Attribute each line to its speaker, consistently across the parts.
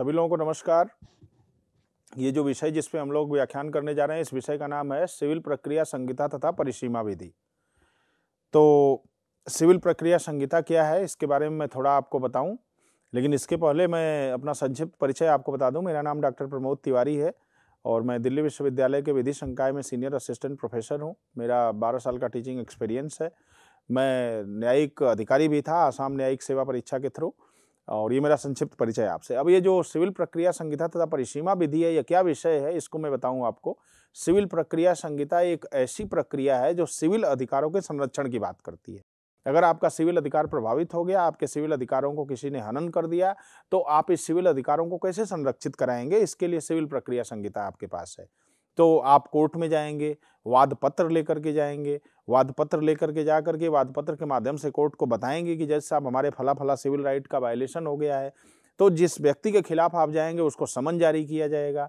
Speaker 1: सभी लोगों को नमस्कार ये जो विषय जिस पे हम लोग व्याख्यान करने जा रहे हैं इस विषय का नाम है सिविल प्रक्रिया संहिता तथा परिसीमा विधि तो सिविल प्रक्रिया संहिता क्या है इसके बारे में मैं थोड़ा आपको बताऊं लेकिन इसके पहले मैं अपना संक्षिप्त परिचय आपको बता दूं मेरा नाम डॉक्टर प्रमोद तिवारी है और मैं दिल्ली विश्वविद्यालय के विधि संकाय में सीनियर असिस्टेंट प्रोफेसर हूँ मेरा बारह साल का टीचिंग एक्सपीरियंस है मैं न्यायिक अधिकारी भी था आसाम न्यायिक सेवा परीक्षा के थ्रू और ये मेरा संक्षिप्त परिचय आपसे अब ये जो सिविल प्रक्रिया संहिता तथा परिसीमा विधि है यह क्या विषय है इसको मैं बताऊं आपको सिविल प्रक्रिया संहिता एक ऐसी प्रक्रिया है जो सिविल अधिकारों के संरक्षण की बात करती है अगर आपका सिविल अधिकार प्रभावित हो गया आपके सिविल अधिकारों को किसी ने हनन कर दिया तो आप इस सिविल अधिकारों को कैसे संरक्षित कराएंगे इसके लिए सिविल प्रक्रिया संहिता आपके पास है तो आप कोर्ट में जाएंगे वाद पत्र लेकर के जाएंगे वाद पत्र लेकर के जा करके वाद पत्र के माध्यम से कोर्ट को बताएंगे कि जज साहब हमारे फला फला सिविल राइट का वायलेशन हो गया है तो जिस व्यक्ति के खिलाफ आप जाएंगे उसको समन जारी किया जाएगा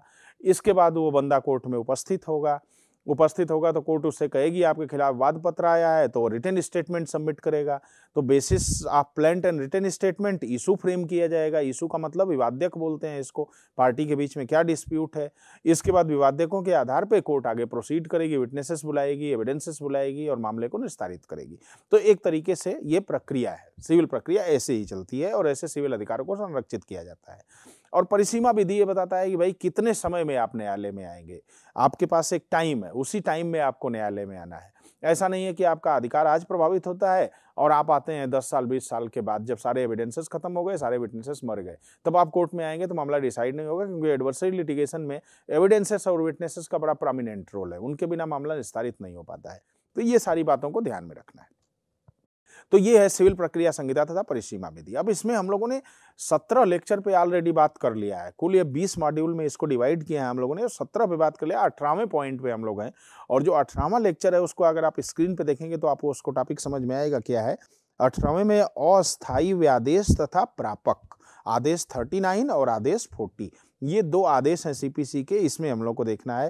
Speaker 1: इसके बाद वो बंदा कोर्ट में उपस्थित होगा उपस्थित होगा तो कोर्ट उससे कहेगी आपके खिलाफ वाद पत्र आया है तो रिटर्न स्टेटमेंट सबमिट करेगा तो basis of plaint and return statement issue frame किया जाएगा इशू का मतलब विवाद्यक बोलते हैं इसको पार्टी के बीच में क्या डिस्प्यूट है इसके बाद विवाद्यकों के आधार पर कोर्ट आगे प्रोसीड करेगी विटनेसेस बुलाएगी एविडेंसेस बुलाएगी और मामले को निस्तारित करेगी तो एक तरीके से ये प्रक्रिया है सिविल प्रक्रिया ऐसे ही चलती है और ऐसे सिविल अधिकारों को संरक्षित किया जाता है और परिसीमा भी दिए बताता है कि भाई कितने समय में आप न्यायालय में आएंगे आपके पास एक टाइम है उसी टाइम में आपको न्यायालय में आना है ऐसा नहीं है कि आपका अधिकार आज प्रभावित होता है और आप आते हैं दस साल बीस साल के बाद जब सारे एविडेंसेस खत्म हो गए सारे विटनेसेस मर गए तब आप कोर्ट में आएंगे तो मामला डिसाइड नहीं होगा क्योंकि एडवर्सरी लिटिगेशन में एविडेंसेस और विटनेसेस का बड़ा प्रोमिनेंट रोल है उनके बिना मामला निस्तारित नहीं हो पाता है तो ये सारी बातों को ध्यान में रखना है तो ये है सिविल प्रक्रिया संहिता तथा परिसीमा विधि अब इसमें हम लोगों ने सत्रह लेक्चर पे ऑलरेडी बात कर लिया है कुल ये बीस मॉड्यूल में इसको डिवाइड किया है हम लोगों ने सत्रह पे बात कर लिया अठारहवें पॉइंट पे हम लोग हैं और जो अठारहवा लेक्चर है उसको अगर आप स्क्रीन पे देखेंगे तो आपको उसको टॉपिक समझ में आएगा क्या है अठारहवें में अस्थायी व्यादेश तथा प्रापक आदेश नाइन और आदेश फोर्टी ये दो आदेश हैं सीपीसी के इसमें हम लोग को देखना है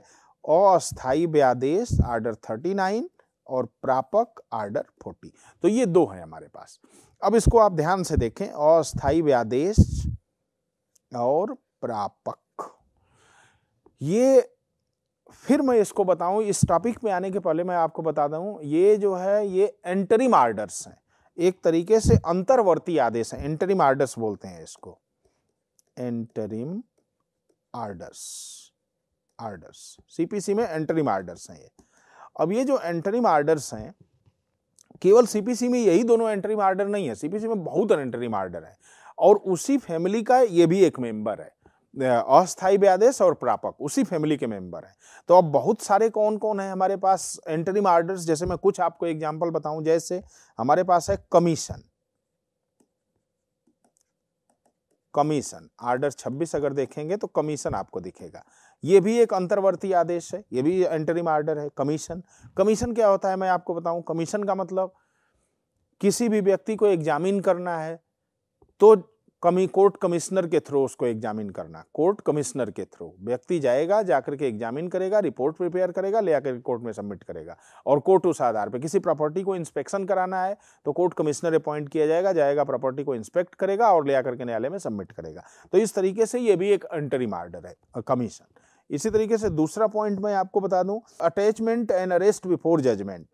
Speaker 1: अस्थायी व्यादेश आर्डर नाइन और प्रापक आर्डर फोर्टी तो ये दो हैं हमारे पास अब इसको आप ध्यान से देखें अस्थायी व्यादेश और प्रापक ये फिर मैं इसको बताऊं इस टॉपिक में आने के पहले मैं आपको बता दूं ये जो है ये एंटरिम आर्डर्स हैं एक तरीके से अंतर्वर्ती आदेश है एंटरिम आर्डर्स बोलते हैं इसको एंटरिम आर्डर्स आर्डर्स सीपीसी में एंटरिम आर्डर्स हैं ये अब ये जो एंटरिम आर्डर्स हैं केवल सीपीसी में यही दोनों एंटरिम आर्डर नहीं है सीपीसी में बहुत एंटरिम आर्डर है और उसी फैमिली का ये भी एक मेंबर है अस्थायी व्यादेश और प्रापक उसी फैमिली के मेंबर हैं तो अब बहुत सारे कौन कौन है हमारे पास एंटरिम आर्डर्स जैसे मैं कुछ आपको एग्जाम्पल बताऊं जैसे हमारे पास है कमीशन कमीशन आर्डर 26 अगर देखेंगे तो कमीशन आपको दिखेगा ये भी एक अंतर्वर्ती आदेश है ये भी एंटरिम आर्डर है कमीशन कमीशन क्या होता है मैं आपको बताऊं कमीशन का मतलब किसी भी व्यक्ति को एग्जामिन करना है तो कमी कोर्ट कमिश्नर के थ्रू उसको एग्जामिन करना कोर्ट कमिश्नर के थ्रू व्यक्ति जाएगा जाकर के एग्जामिन करेगा रिपोर्ट प्रिपेयर करेगा ले आकर कोर्ट में सबमिट करेगा और कोर्ट उस आधार पर किसी प्रॉपर्टी को इंस्पेक्शन कराना है तो कोर्ट कमिश्नर अपॉइंट किया जाएगा जाएगा प्रॉपर्टी को इंस्पेक्ट करेगा और ले आकर के न्यायालय में सबमिट करेगा तो इस तरीके से ये भी एक एंटरिम आर्डर है कमीशन इसी तरीके से दूसरा पॉइंट मैं आपको बता दूं attachment and arrest before judgment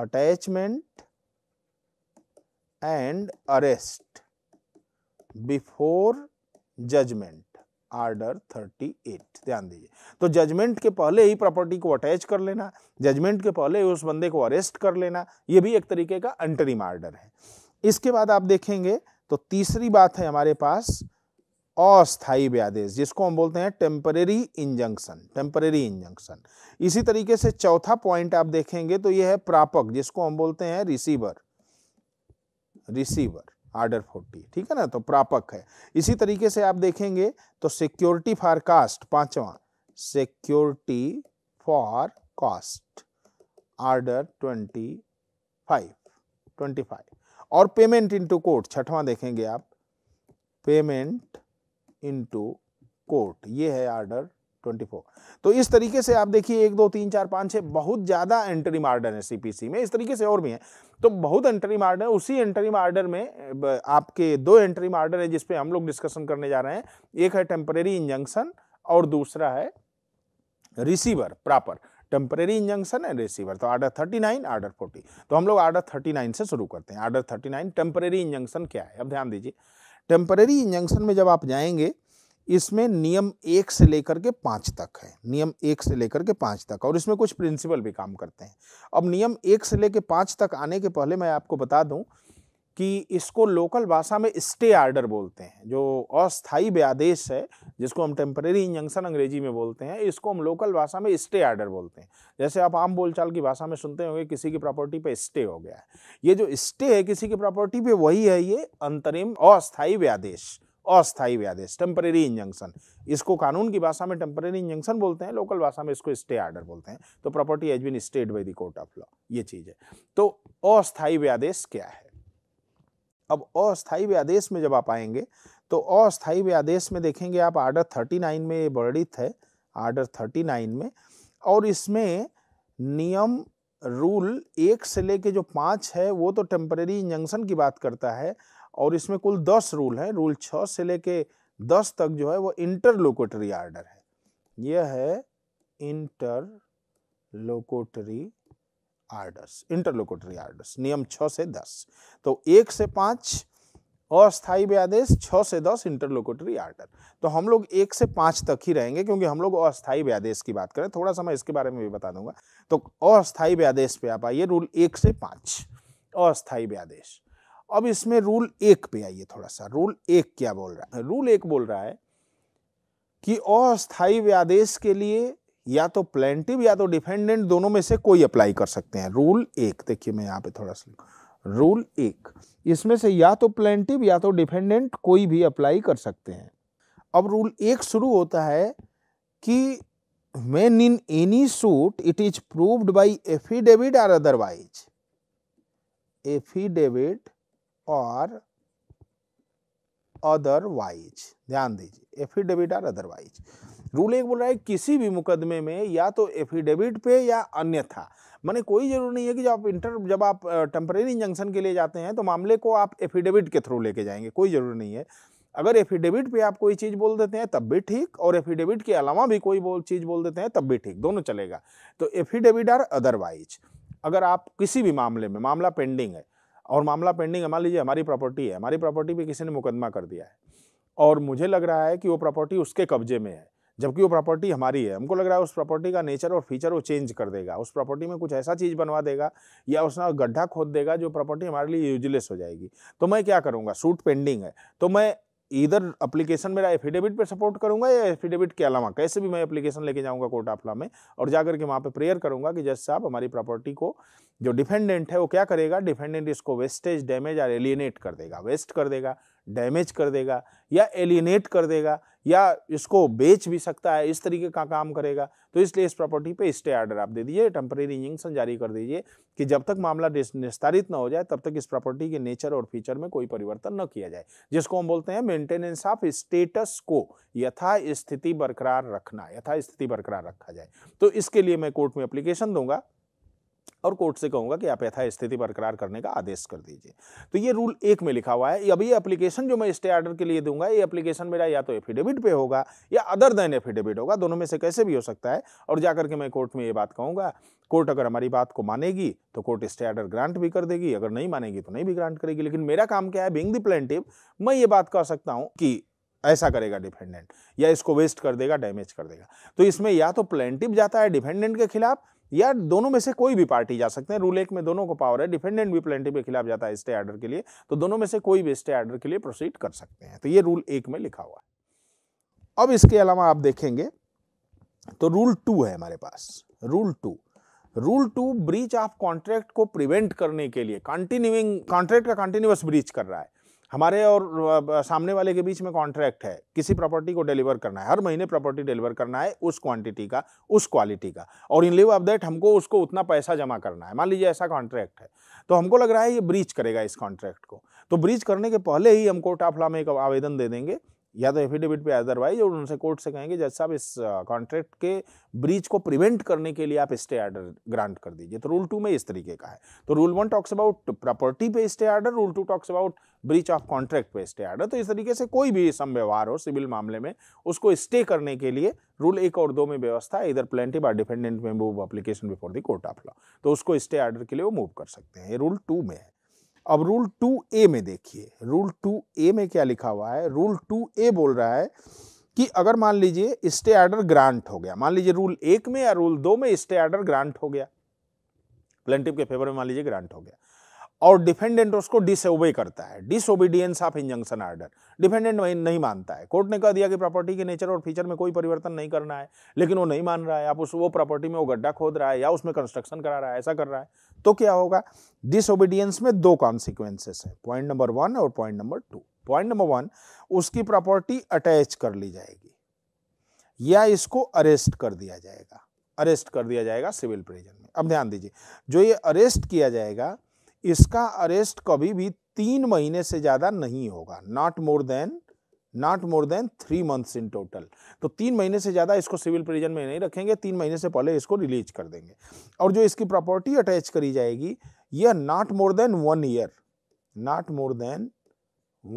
Speaker 1: attachment and arrest before judgment order 38 ध्यान दीजिए तो जजमेंट के पहले ही प्रॉपर्टी को अटैच कर लेना जजमेंट के पहले ही उस बंदे को अरेस्ट कर लेना ये भी एक तरीके का अंटरिम आर्डर है इसके बाद आप देखेंगे तो तीसरी बात है हमारे पास अस्थाई व्यादेश जिसको हम बोलते हैं टेम्परेरी इंजंक्शन टेम्परेरी इंजंक्शन इसी तरीके से चौथा पॉइंट आप देखेंगे तो यह है प्रापक जिसको हम बोलते हैं रिसीवर रिसीवर आर्डर फोर्टी ठीक है ना तो प्रापक है इसी तरीके से आप देखेंगे तो सिक्योरिटी फॉर कास्ट पांचवा security for cost order twenty five twenty five और पेमेंट इनटू कोर्ट छठवां देखेंगे आप पेमेंट इनटू कोर्ट ये है आर्डर 24 तो इस तरीके से आप देखिए एक दो तीन चार पाँच छः बहुत ज़्यादा एंट्री मार्डर है सीपीसी में इस तरीके से और भी हैं तो बहुत मार्डर है उसी एंट्री मार्डर में आपके दो एंट्री मार्डर है जिसपे हम लोग डिस्कशन करने जा रहे हैं एक है टेम्परेरी इंजंक्शन और दूसरा है receiver proper temporary injunction and receiver तो आर्डर 39 आर्डर 40 तो हम लोग आर्डर 39 से शुरू करते हैं आर्डर 39 टेम्परेरी इंजंक्शन क्या है अब ध्यान दीजिए टेम्पररी इंजंक्शन में जब आप जाएंगे इसमें नियम एक से लेकर के पाँच तक है नियम एक से लेकर के पाँच तक और इसमें कुछ प्रिंसिपल भी काम करते हैं अब नियम एक से लेकर पाँच तक आने के पहले मैं आपको बता दूं कि इसको लोकल भाषा में स्टे आर्डर बोलते हैं जो अस्थायी व्यादेश है जिसको हम टेम्परेरी इंजंक्शन अंग्रेजी में बोलते हैं इसको हम लोकल भाषा में स्टे आर्डर बोलते हैं जैसे आप आम बोलचाल की भाषा में सुनते होंगे किसी की प्रॉपर्टी पे स्टे हो गया है ये जो स्टे है किसी की प्रॉपर्टी पे वही है ये अंतरिम अस्थायी व्यादेश अस्थायी व्यादेश टेम्परेरी इंजंक्शन इसको कानून की भाषा में टेम्परेरी इंजंक्शन बोलते हैं लोकल भाषा में इसको स्टे आर्डर बोलते हैं तो property has been stayed by the court of law ये चीज़ है तो अस्थायी व्यादेश क्या है अब अस्थायी व्यादेश में जब आप आएंगे तो अस्थायी व्यादेश में देखेंगे आप आर्डर थर्टी नाइन में ये वर्णित है आर्डर थर्टी नाइन में और इसमें नियम रूल एक से लेके जो पाँच है वो तो टेम्परेरी इंजंक्शन की बात करता है और इसमें कुल दस रूल है रूल छ से लेके दस तक जो है वो इंटरलोकोटरी आर्डर है यह है इंटरलोकोटरी आर्डर्स इंटरलोकेटरी आर्डर्स नियम छ से दस तो एक से पाँच अस्थायी व्यादेश छः से दस इंटरलोकेटरी आर्डर तो हम लोग एक से पाँच तक ही रहेंगे क्योंकि हम लोग अस्थायी व्यादेश की बात करें थोड़ा सा मैं इसके बारे में भी बता दूंगा तो अस्थायी व्यादेश पे आप आइए रूल एक से पाँच अस्थायी व्यादेश अब इसमें रूल एक पे आइए थोड़ा सा रूल एक क्या बोल रहा है रूल एक बोल रहा है कि अस्थायी व्यादेश के लिए या तो प्लेंटिव या तो डिफेंडेंट दोनों में से कोई अप्लाई कर सकते हैं रूल एक देखिए मैं यहाँ पे थोड़ा सा रूल एक इसमें से या तो प्लेंटिव या तो डिफेंडेंट कोई भी अप्लाई कर सकते हैं अब रूल एक शुरू होता है कि when in any suit it is proved by affidavit और अदरवाइज एफिडेविट और अदरवाइज ध्यान दीजिए एफिडेविट और अदरवाइज रूल एक बोल रहा है किसी भी मुकदमे में या तो एफिडेविट पे या अन्यथा माने कोई जरूरी नहीं है कि जब आप इंटर जब आप टेम्परेरी इंजंक्शन के लिए जाते हैं तो मामले को आप एफिडेविट के थ्रू लेके जाएंगे कोई ज़रूरी नहीं है अगर एफिडेविट पे आप कोई चीज़ बोल देते हैं तब भी ठीक और एफिडेविट के अलावा भी कोई बोल चीज़ बोल देते हैं तब भी ठीक दोनों चलेगा तो एफिडेविट आर अदरवाइज अगर आप किसी भी मामले में मामला पेंडिंग है और मामला पेंडिंग है मान लीजिए हमारी प्रॉपर्टी है हमारी प्रॉपर्टी पे किसी ने मुकदमा कर दिया है और मुझे लग रहा है कि वो प्रॉपर्टी उसके कब्जे में है जबकि वो प्रॉपर्टी हमारी है हमको लग रहा है उस प्रॉपर्टी का नेचर और फीचर वो चेंज कर देगा उस प्रॉपर्टी में कुछ ऐसा चीज़ बनवा देगा या उसमें गड्ढा खोद देगा जो प्रॉपर्टी हमारे लिए यूजलेस हो जाएगी तो मैं क्या करूँगा सूट पेंडिंग है तो मैं इधर अपलीकेशन मेरा एफिडेविट पर सपोर्ट करूंगा या एफिडेविट के अलावा कैसे भी मैं अपलीकेशन लेके जाऊंगा कोर्ट ऑफ लॉ में और जाकर के वहाँ पे प्रेयर करूंगा कि जज साहब हमारी प्रॉपर्टी को जो डिफेंडेंट है वो क्या करेगा डिफेंडेंट इसको वेस्टेज डैमेज और एलिनेट कर देगा वेस्ट कर देगा डैमेज कर देगा या एलिनेट कर देगा या इसको बेच भी सकता है इस तरीके का काम करेगा तो इसलिए इस प्रॉपर्टी पे स्टे आर्डर आप दे दीजिए टेम्परेरी इंजंक्शन जारी कर दीजिए कि जब तक मामला निस्तारित ना हो जाए तब तक इस प्रॉपर्टी के नेचर और फीचर में कोई परिवर्तन न किया जाए जिसको हम बोलते हैं मेंटेनेंस ऑफ स्टेटस को यथा स्थिति बरकरार रखना यथा स्थिति बरकरार रखा जाए तो इसके लिए मैं कोर्ट में अप्लीकेशन दूंगा और कोर्ट से कहूंगा कि आप यथा स्थिति बरकरार करने का आदेश कर दीजिए तो ये रूल एक में लिखा हुआ है अब ये एप्लीकेशन जो मैं स्टे आर्डर के लिए दूंगा ये एप्लीकेशन मेरा या तो एफिडेविट पे होगा या अदर देन एफिडेविट होगा दोनों में से कैसे भी हो सकता है और जाकर के मैं कोर्ट में ये बात कहूँगा कोर्ट अगर हमारी बात को मानेगी तो कोर्ट स्टे ऑर्डर ग्रांट भी कर देगी अगर नहीं मानेगी तो नहीं भी ग्रांट करेगी लेकिन मेरा काम क्या है बिंग द प्लेंटिव मैं ये बात कह सकता हूँ कि ऐसा करेगा डिफेंडेंट या इसको वेस्ट कर देगा डैमेज कर देगा तो इसमें या तो प्लेंटिव जाता है डिफेंडेंट के खिलाफ या दोनों में से कोई भी पार्टी जा सकते हैं रूल एक में दोनों को पावर है डिफेंडेंट भी प्लेंटिव के खिलाफ जाता है स्टे ऑर्डर के लिए तो दोनों में से कोई भी स्टे ऑर्डर के लिए प्रोसीड कर सकते हैं तो ये रूल एक में लिखा हुआ है अब इसके अलावा आप देखेंगे तो रूल टू है हमारे पास rule two rule two breach of contract को प्रिवेंट करने के लिए कंटिन्यूइंग कॉन्ट्रैक्ट का कंटिन्यूस ब्रीच कर रहा है हमारे और सामने वाले के बीच में कॉन्ट्रैक्ट है किसी प्रॉपर्टी को डिलीवर करना है हर महीने प्रॉपर्टी डिलीवर करना है उस क्वांटिटी का उस क्वालिटी का और इन लिव ऑफ दैट हमको उसको उतना पैसा जमा करना है मान लीजिए ऐसा कॉन्ट्रैक्ट है तो हमको लग रहा है ये ब्रीच करेगा इस कॉन्ट्रैक्ट को तो ब्रीच करने के पहले ही हम कोर्ट ऑफ लॉ में एक आवेदन दे देंगे या तो एफिडेविट पे अदरवाइज और उनसे कोर्ट से कहेंगे जज साहब इस कॉन्ट्रैक्ट के ब्रीच को प्रिवेंट करने के लिए आप स्टे आर्डर ग्रांट कर दीजिए तो रूल टू में इस तरीके का है तो rule one talks about property पे stay order rule two talks about breach of contract पे स्टे आर्डर तो इस तरीके से कोई भी संव्यवहार हो सिविल मामले में उसको स्टे करने के लिए रूल एक और दो में व्यवस्था है इधर प्लेंटिव और डिफेंडेंट में move application before the court of law तो उसको स्टे आर्डर के लिए वो मूव कर सकते हैं ये रूल टू में है अब रूल टू ए में देखिए रूल टू ए में क्या लिखा हुआ है रूल टू ए बोल रहा है कि अगर मान लीजिए स्टे आर्डर ग्रांट हो गया मान लीजिए रूल एक में या रूल दो में स्टे आर्डर ग्रांट हो गया प्लेंटिव के फेवर में मान लीजिए ग्रांट हो गया और डिफेंडेंट उसको डिसओबे करता है disobedience of injunction order defendant वही नहीं मानता है कोर्ट ने कह दिया कि प्रॉपर्टी के नेचर और फीचर में कोई परिवर्तन नहीं करना है लेकिन वो नहीं मान रहा है आप उस वो प्रॉपर्टी में वो गड्ढा खोद रहा है या उसमें कंस्ट्रक्शन करा रहा है ऐसा कर रहा है तो क्या होगा डिसोबीडियंस में दो कॉन्सिक्वेंसेस है पॉइंट नंबर वन और point number two point number one उसकी प्रॉपर्टी अटैच कर ली जाएगी या इसको अरेस्ट कर दिया जाएगा अरेस्ट कर दिया जाएगा सिविल प्रिजन में अब ध्यान दीजिए जो ये अरेस्ट किया जाएगा इसका अरेस्ट कभी भी तीन महीने से ज़्यादा नहीं होगा not more than not more than three months in total तो तीन महीने से ज़्यादा इसको सिविल प्रिजन में नहीं रखेंगे तीन महीने से पहले इसको रिलीज कर देंगे और जो इसकी प्रॉपर्टी अटैच करी जाएगी यह not more than one year not more than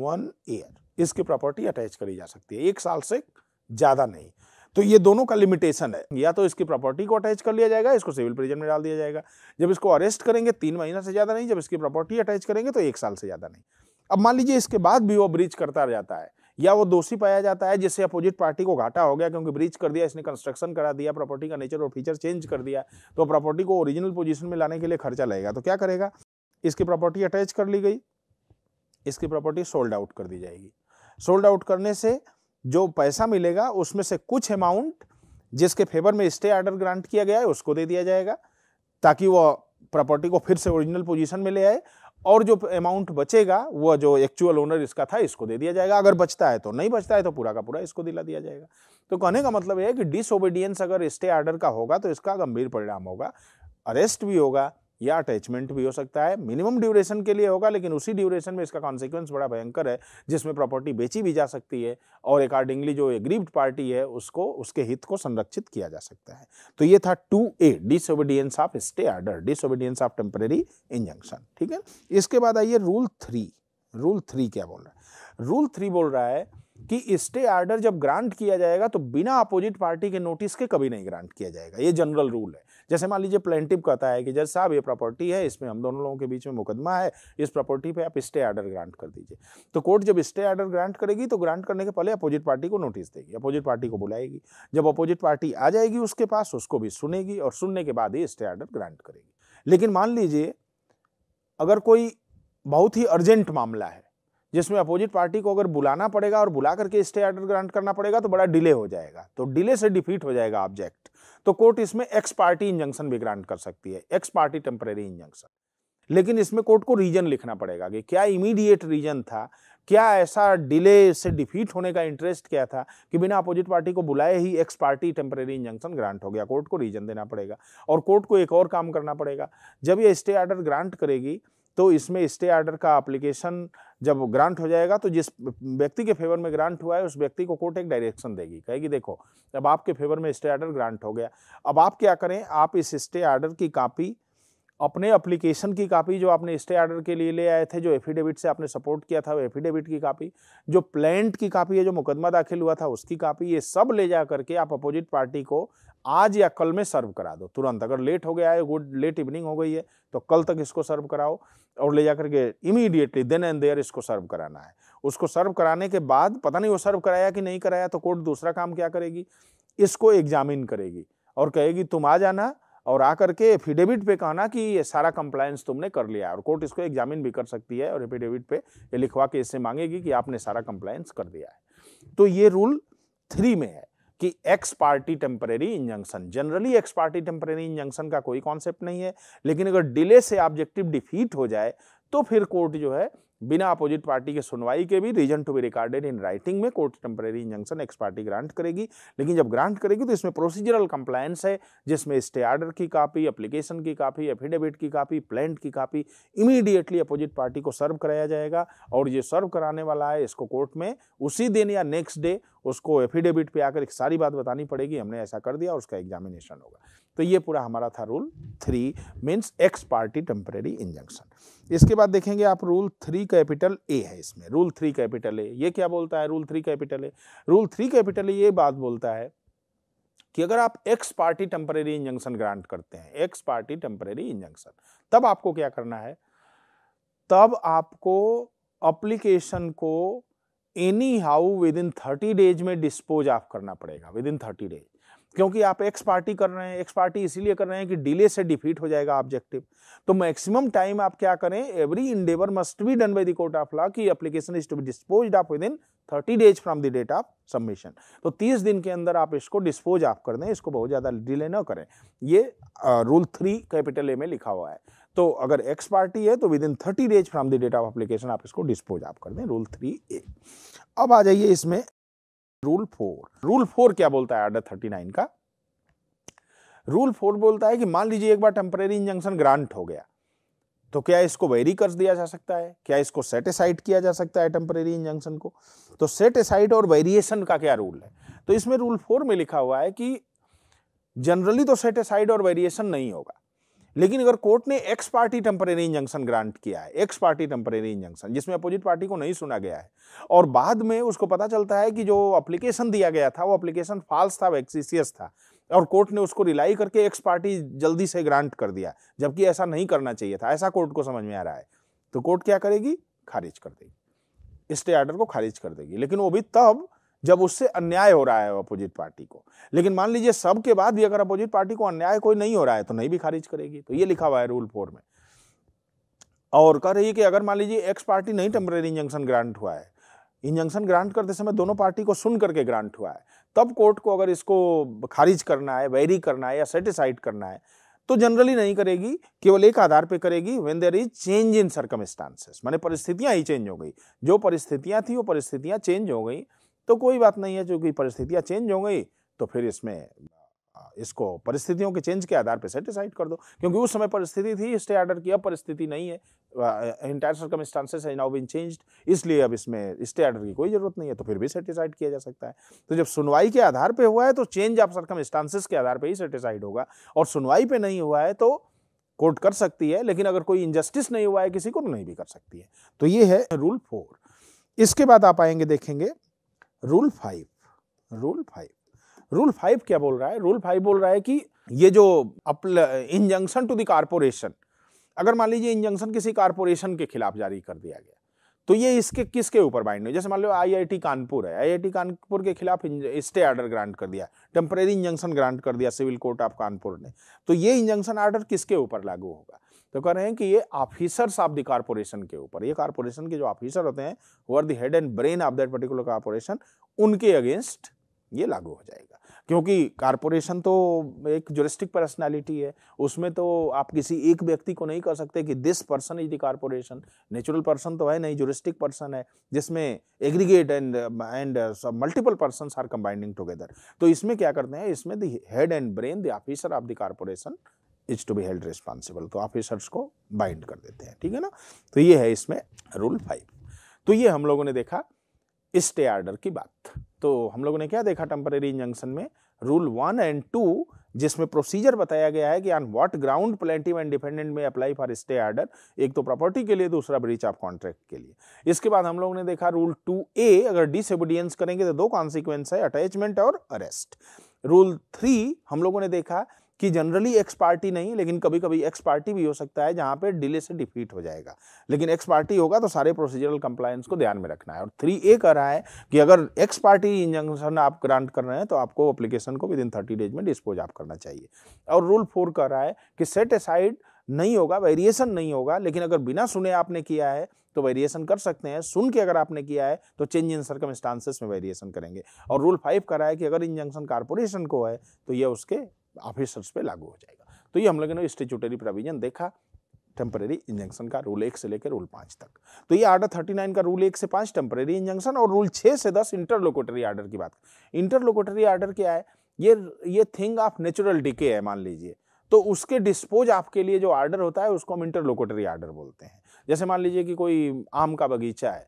Speaker 1: one year इसकी प्रॉपर्टी अटैच करी जा सकती है एक साल से ज़्यादा नहीं तो ये दोनों का लिमिटेशन है या तो इसकी प्रॉपर्टी को अटैच कर लिया जाएगा इसको सिविल प्रिजन में डाल दिया जाएगा जब इसको अरेस्ट करेंगे तीन महीना से ज़्यादा नहीं जब इसकी प्रॉपर्टी अटैच करेंगे तो एक साल से ज़्यादा नहीं अब मान लीजिए इसके बाद भी वो ब्रिज करता जाता है या वो दोषी पाया जाता है जिससे अपोजिट पार्टी को घाटा हो गया क्योंकि ब्रीच कर दिया इसने कंस्ट्रक्शन करा दिया प्रॉपर्टी का नेचर और फीचर चेंज कर दिया तो प्रॉपर्टी को ओरिजिनल पोजिशन में लाने के लिए खर्चा लगेगा तो क्या करेगा इसकी प्रॉपर्टी अटैच कर ली गई इसकी प्रॉपर्टी सोल्ड आउट कर दी जाएगी सोल्ड आउट करने से जो पैसा मिलेगा उसमें से कुछ अमाउंट जिसके फेवर में स्टे आर्डर ग्रांट किया गया है उसको दे दिया जाएगा ताकि वह प्रॉपर्टी को फिर से ओरिजिनल पोजीशन में ले आए और जो अमाउंट बचेगा वो जो एक्चुअल ओनर इसका था इसको दे दिया जाएगा अगर बचता है तो नहीं बचता है तो पूरा का पूरा इसको दिला दिया जाएगा तो कहने का मतलब यह है कि डिसोबीडियंस अगर स्टे आर्डर का होगा तो इसका गंभीर परिणाम होगा अरेस्ट भी होगा या अटैचमेंट भी हो सकता है मिनिमम ड्यूरेशन के लिए होगा लेकिन उसी ड्यूरेशन में इसका कॉन्सिक्वेंस बड़ा भयंकर है जिसमें प्रॉपर्टी बेची भी जा सकती है और अकॉर्डिंगली जो एग्रीव्ड पार्टी है उसको उसके हित को संरक्षित किया जा सकता है तो ये था two A disobedience of stay order disobedience of temporary injunction ठीक है इसके बाद आइए रूल थ्री रूल थ्री क्या बोल रहा है रूल थ्री बोल रहा है कि स्टे आर्डर जब ग्रांट किया जाएगा तो बिना अपोजिट पार्टी के नोटिस के कभी नहीं ग्रांट किया जाएगा ये जनरल रूल है जैसे मान लीजिए प्लेंटिव कहता है कि जज साहब ये प्रॉपर्टी है इसमें हम दोनों लोगों के बीच में मुकदमा है इस प्रॉपर्टी पे आप स्टे आर्डर ग्रांट कर दीजिए तो कोर्ट जब स्टे आर्डर ग्रांट करेगी तो ग्रांट करने के पहले अपोजिट पार्टी को नोटिस देगी अपोजिट पार्टी को बुलाएगी जब अपोजिट पार्टी आ जाएगी उसके पास उसको भी सुनेगी और सुनने के बाद ही स्टे आर्डर ग्रांट करेगी लेकिन मान लीजिए अगर कोई बहुत ही अर्जेंट मामला है जिसमें अपोजिट पार्टी को अगर बुलाना पड़ेगा और बुला करके स्टे आर्डर ग्रांट करना पड़ेगा तो बड़ा डिले हो जाएगा तो डिले से डिफीट हो जाएगा ऑब्जेक्ट तो कोर्ट इसमें एक्स पार्टी इंजंक्शन भी ग्रांट कर सकती है एक्स पार्टी टेम्परेरी इंजंक्शन लेकिन इसमें कोर्ट को रीजन लिखना पड़ेगा कि क्या इमीडिएट रीजन था क्या ऐसा डिले से डिफीट होने का इंटरेस्ट क्या था कि बिना अपोजिट पार्टी को बुलाए ही ex parte temporary injunction grant हो गया कोर्ट को रीजन देना पड़ेगा और कोर्ट को एक और काम करना पड़ेगा जब ये स्टे आर्डर ग्रांट करेगी तो इसमें स्टे आर्डर का अप्लीकेशन जब ग्रांट हो जाएगा तो जिस व्यक्ति के फेवर में ग्रांट हुआ है उस व्यक्ति को कोर्ट एक डायरेक्शन देगी कहेगी देखो अब आपके फेवर में स्टे आर्डर ग्रांट हो गया अब आप क्या करें आप इस स्टे आर्डर की कापी अपने एप्लीकेशन की कापी जो आपने स्टे आर्डर के लिए ले आए थे जो एफिडेविट से आपने सपोर्ट किया था वो एफिडेविट की कापी जो प्लेंट की कापी है जो मुकदमा दाखिल हुआ था उसकी कापी ये सब ले जा करके आप अपोजिट पार्टी को आज या कल में सर्व करा दो तुरंत अगर लेट हो गया है गुड लेट इवनिंग हो गई है तो कल तक इसको सर्व कराओ और ले जा करके इमीडिएटली देन एंड देयर इसको सर्व कराना है उसको सर्व कराने के बाद पता नहीं वो सर्व कराया कि नहीं कराया तो कोर्ट दूसरा काम क्या करेगी इसको एग्जामिन करेगी और कहेगी तुम आ जाना और आकर के एफिडेविट पे कहना कि ये सारा कंप्लायंस तुमने कर लिया और कोर्ट इसको एग्जामिन भी कर सकती है और एफिडेविट पे ये लिखवा के इससे मांगेगी कि आपने सारा कंप्लायंस कर दिया है तो ये रूल थ्री में है कि ex parte temporary injunction generally ex parte temporary injunction का कोई कॉन्सेप्ट नहीं है लेकिन अगर डिले से ऑब्जेक्टिव डिफीट हो जाए तो फिर कोर्ट जो है बिना अपोजिट पार्टी के सुनवाई के भी reason to be recorded in writing में court temporary injunction ex parte grant करेगी लेकिन जब ग्रांट करेगी तो इसमें प्रोसीजरल कंप्लायंस है जिसमें स्टे आर्डर की कापी अप्लीकेशन की कापी एफिडेविट की कापी प्लेंट की कापी इमीडिएटली अपोजिट पार्टी को सर्व कराया जाएगा और ये सर्व कराने वाला है इसको कोर्ट में उसी दिन या नेक्स्ट डे उसको एफिडेविट पर आकर एक सारी बात बतानी पड़ेगी हमने ऐसा कर दिया और उसका एग्जामिनेशन होगा तो ये पूरा हमारा था rule three means ex parte temporary injunction इसके बाद देखेंगे आप रूल थ्री कैपिटल ए है इसमें रूल थ्री कैपिटल ए ये क्या बोलता है rule three capital A rule three capital A ये बात बोलता है कि अगर आप ex parte temporary injunction grant करते हैं एक्स पार्टी टेम्परेरी इंजंक्शन तब आपको क्या करना है तब आपको अप्लीकेशन को anyhow within thirty days में डिस्पोज ऑफ करना पड़ेगा विद इन थर्टी डेज क्योंकि आप एक्स पार्टी कर रहे हैं एक्स पार्टी इसीलिए कर रहे हैं कि डिले से डिफीट हो जाएगा ऑब्जेक्टिव तो मैक्सिमम टाइम आप क्या करें every endeavour must be done by the court of law की application is to be dispose of within thirty days from the date of submission तो तीस दिन के अंदर आप इसको डिस्पोज ऑफ कर दें इसको बहुत ज़्यादा डिले ना करें ये रूल थ्री कैपिटल ए में लिखा हुआ है तो अगर एक्स पार्टी है तो within thirty days from the date of application आप इसको डिस्पोज ऑफ कर दें रूल थ्री ए अब आ जाइए इसमें रूल फोर रूल फोर क्या बोलता है आर्डर थर्टी नाइन का रूल फोर बोलता है कि मान लीजिए एक बार टेम्परेरी इंजंक्शन ग्रांट हो गया तो क्या इसको वेरी कर दिया जा सकता है क्या इसको सेटिसाइड किया जा सकता है टेम्परेरी इंजंक्शन को तो सेटिसाइड और वेरिएशन का क्या रूल है तो इसमें रूल फोर में लिखा हुआ है कि जनरली तो सेटिसाइड और वेरिएशन नहीं होगा लेकिन अगर कोर्ट ने ex parte temporary injunction grant किया है एक्स पार्टी टेम्परेरी इंजंक्शन जिसमें अपोजिट पार्टी को नहीं सुना गया है और बाद में उसको पता चलता है कि जो अप्लीकेशन दिया गया था वो अप्लीकेशन फाल्स था वैक्सीसियस था और कोर्ट ने उसको रिलाई करके एक्स पार्टी जल्दी से ग्रांट कर दिया जबकि ऐसा नहीं करना चाहिए था ऐसा कोर्ट को समझ में आ रहा है तो कोर्ट क्या करेगी खारिज कर देगी स्टे ऑर्डर को खारिज कर देगी लेकिन वो भी तब जब उससे अन्याय हो रहा है अपोजिट पार्टी को लेकिन मान लीजिए सब के बाद भी अगर अपोजिट पार्टी को अन्याय कोई नहीं हो रहा है तो नहीं भी खारिज करेगी तो ये लिखा हुआ है रूल फोर में और कह रही है कि अगर मान लीजिए एक्स पार्टी नहीं टेम्प्रेरी इंजंक्शन ग्रांट हुआ है इंजंक्शन ग्रांट करते समय दोनों पार्टी को सुन करके ग्रांट हुआ है तब कोर्ट को अगर इसको खारिज करना है वेरी करना है या सेटिसाइड करना है तो जनरली नहीं करेगी केवल एक आधार पे करेगी when there is change in circumstances मैंने परिस्थितियां ही चेंज हो गई जो परिस्थितियां थी वो परिस्थितियां चेंज हो गई तो कोई बात नहीं है कि परिस्थितियाँ चेंज हो गई तो फिर इसमें इसको परिस्थितियों के चेंज के आधार पर सेटिसाइड कर दो क्योंकि उस समय परिस्थिति थी स्टे आर्डर की अब परिस्थिति नहीं है entire circumstances has now been change इसलिए अब इसमें स्टे आर्डर की कोई ज़रूरत नहीं है तो फिर भी सेटिसाइड किया जा सकता है तो जब सुनवाई के आधार पर हुआ है तो चेंज ऑफ स्टांसेस के आधार पर ही सेटिसाइड होगा और सुनवाई पर नहीं हुआ है तो कोर्ट कर सकती है लेकिन अगर कोई इनजस्टिस नहीं हुआ है किसी को नहीं भी कर सकती है तो ये है रूल फोर इसके बाद आप आएंगे देखेंगे rule five rule five rule five क्या बोल रहा है रूल फाइव बोल रहा है कि ये जो apply injunction to the corporation अगर मान लीजिए इंजंक्शन किसी कारपोरेशन के खिलाफ जारी कर दिया गया तो ये इसके किसके ऊपर बाइंड जैसे मान लो आईआईटी कानपुर है आईआईटी कानपुर के खिलाफ स्टे आर्डर ग्रांट कर दिया टेम्परेरी इंजंक्शन ग्रांट कर दिया सिविल कोर्ट ऑफ कानपुर ने तो ये इंजंक्शन ऑर्डर किसके ऊपर लागू होगा तो कह रहे हैं कि ये ऑफिसर्स ऑफ द कारपोरेशन के ऊपर ये कारपोरेशन के जो ऑफिसर होते हैं वो are the head and brain of that particular corporation उनके अगेंस्ट ये लागू हो जाएगा क्योंकि कारपोरेशन तो एक जुरिस्टिक पर्सनैलिटी है उसमें तो आप किसी एक व्यक्ति को नहीं कह सकते कि this person is the corporation natural person तो है नहीं जुरिस्टिक पर्सन है जिसमें aggregate and and multiple person are combining together तो इसमें क्या करते हैं इसमें the head and brain the officer of the corporation is to be held responsible तो ऑफिसर्स को बाइंड कर देते हैं ठीक है ना तो ये है इसमें रूल फाइव तो ये हम लोगों ने देखा स्टे आर्डर की बात तो हम लोगों ने क्या देखा टेम्परेरी इंजंक्शन में रूल वन एंड टू जिसमें प्रोसीजर बताया गया है कि on what ground plaintiff and defendant में अप्लाई फॉर स्टे आर्डर एक तो प्रॉपर्टी के लिए दूसरा ब्रीच ऑफ कॉन्ट्रैक्ट के लिए इसके बाद हम लोगों ने देखा रूल टू ए अगर डिसएबिडियंस करेंगे तो दो कॉन्सिक्वेंस है अटैचमेंट और अरेस्ट रूल थ्री हम लोगों ने देखा कि जनरली एक्स पार्टी नहीं लेकिन कभी कभी एक्स पार्टी भी हो सकता है जहाँ पे डिले से डिफीट हो जाएगा लेकिन एक्स पार्टी होगा तो सारे प्रोसीजरल कंप्लायंस को ध्यान में रखना है और थ्री ए कह रहा है कि अगर एक्स पार्टी इंजंक्शन आप ग्रांट कर रहे हैं तो आपको अप्लीकेशन को विद इन थर्टी डेज में डिस्पोज आप करना चाहिए और रूल फोर कह रहा है कि सेट असाइड नहीं होगा वेरिएशन नहीं होगा लेकिन अगर बिना सुने आपने किया है तो वेरिएशन कर सकते हैं सुन के अगर आपने किया है तो चेंज इन सरकम में वेरिएशन करेंगे और रूल फाइव कह रहा है कि अगर इंजंक्शन कारपोरेशन को है तो यह उसके ऑफिसर्स पे लागू हो जाएगा तो ये हम लोगों ने स्टेचुटरी प्रोविजन देखा टेम्परेरी इंजंक्शन का रूल एक से लेकर रूल पाँच तक तो ये आर्डर थर्टी नाइन का रूल एक से पाँच टेम्परेरी इंजंक्शन और रूल छः से दस इंटरलोकोटरी आर्डर की बात इंटरलोकोटरी आर्डर क्या है ये ये थिंग ऑफ नेचुरल डिके है मान लीजिए तो उसके डिस्पोज आपके लिए जो आर्डर होता है उसको हम इंटरलोकोटरी आर्डर बोलते हैं जैसे मान लीजिए कि कोई आम का बगीचा है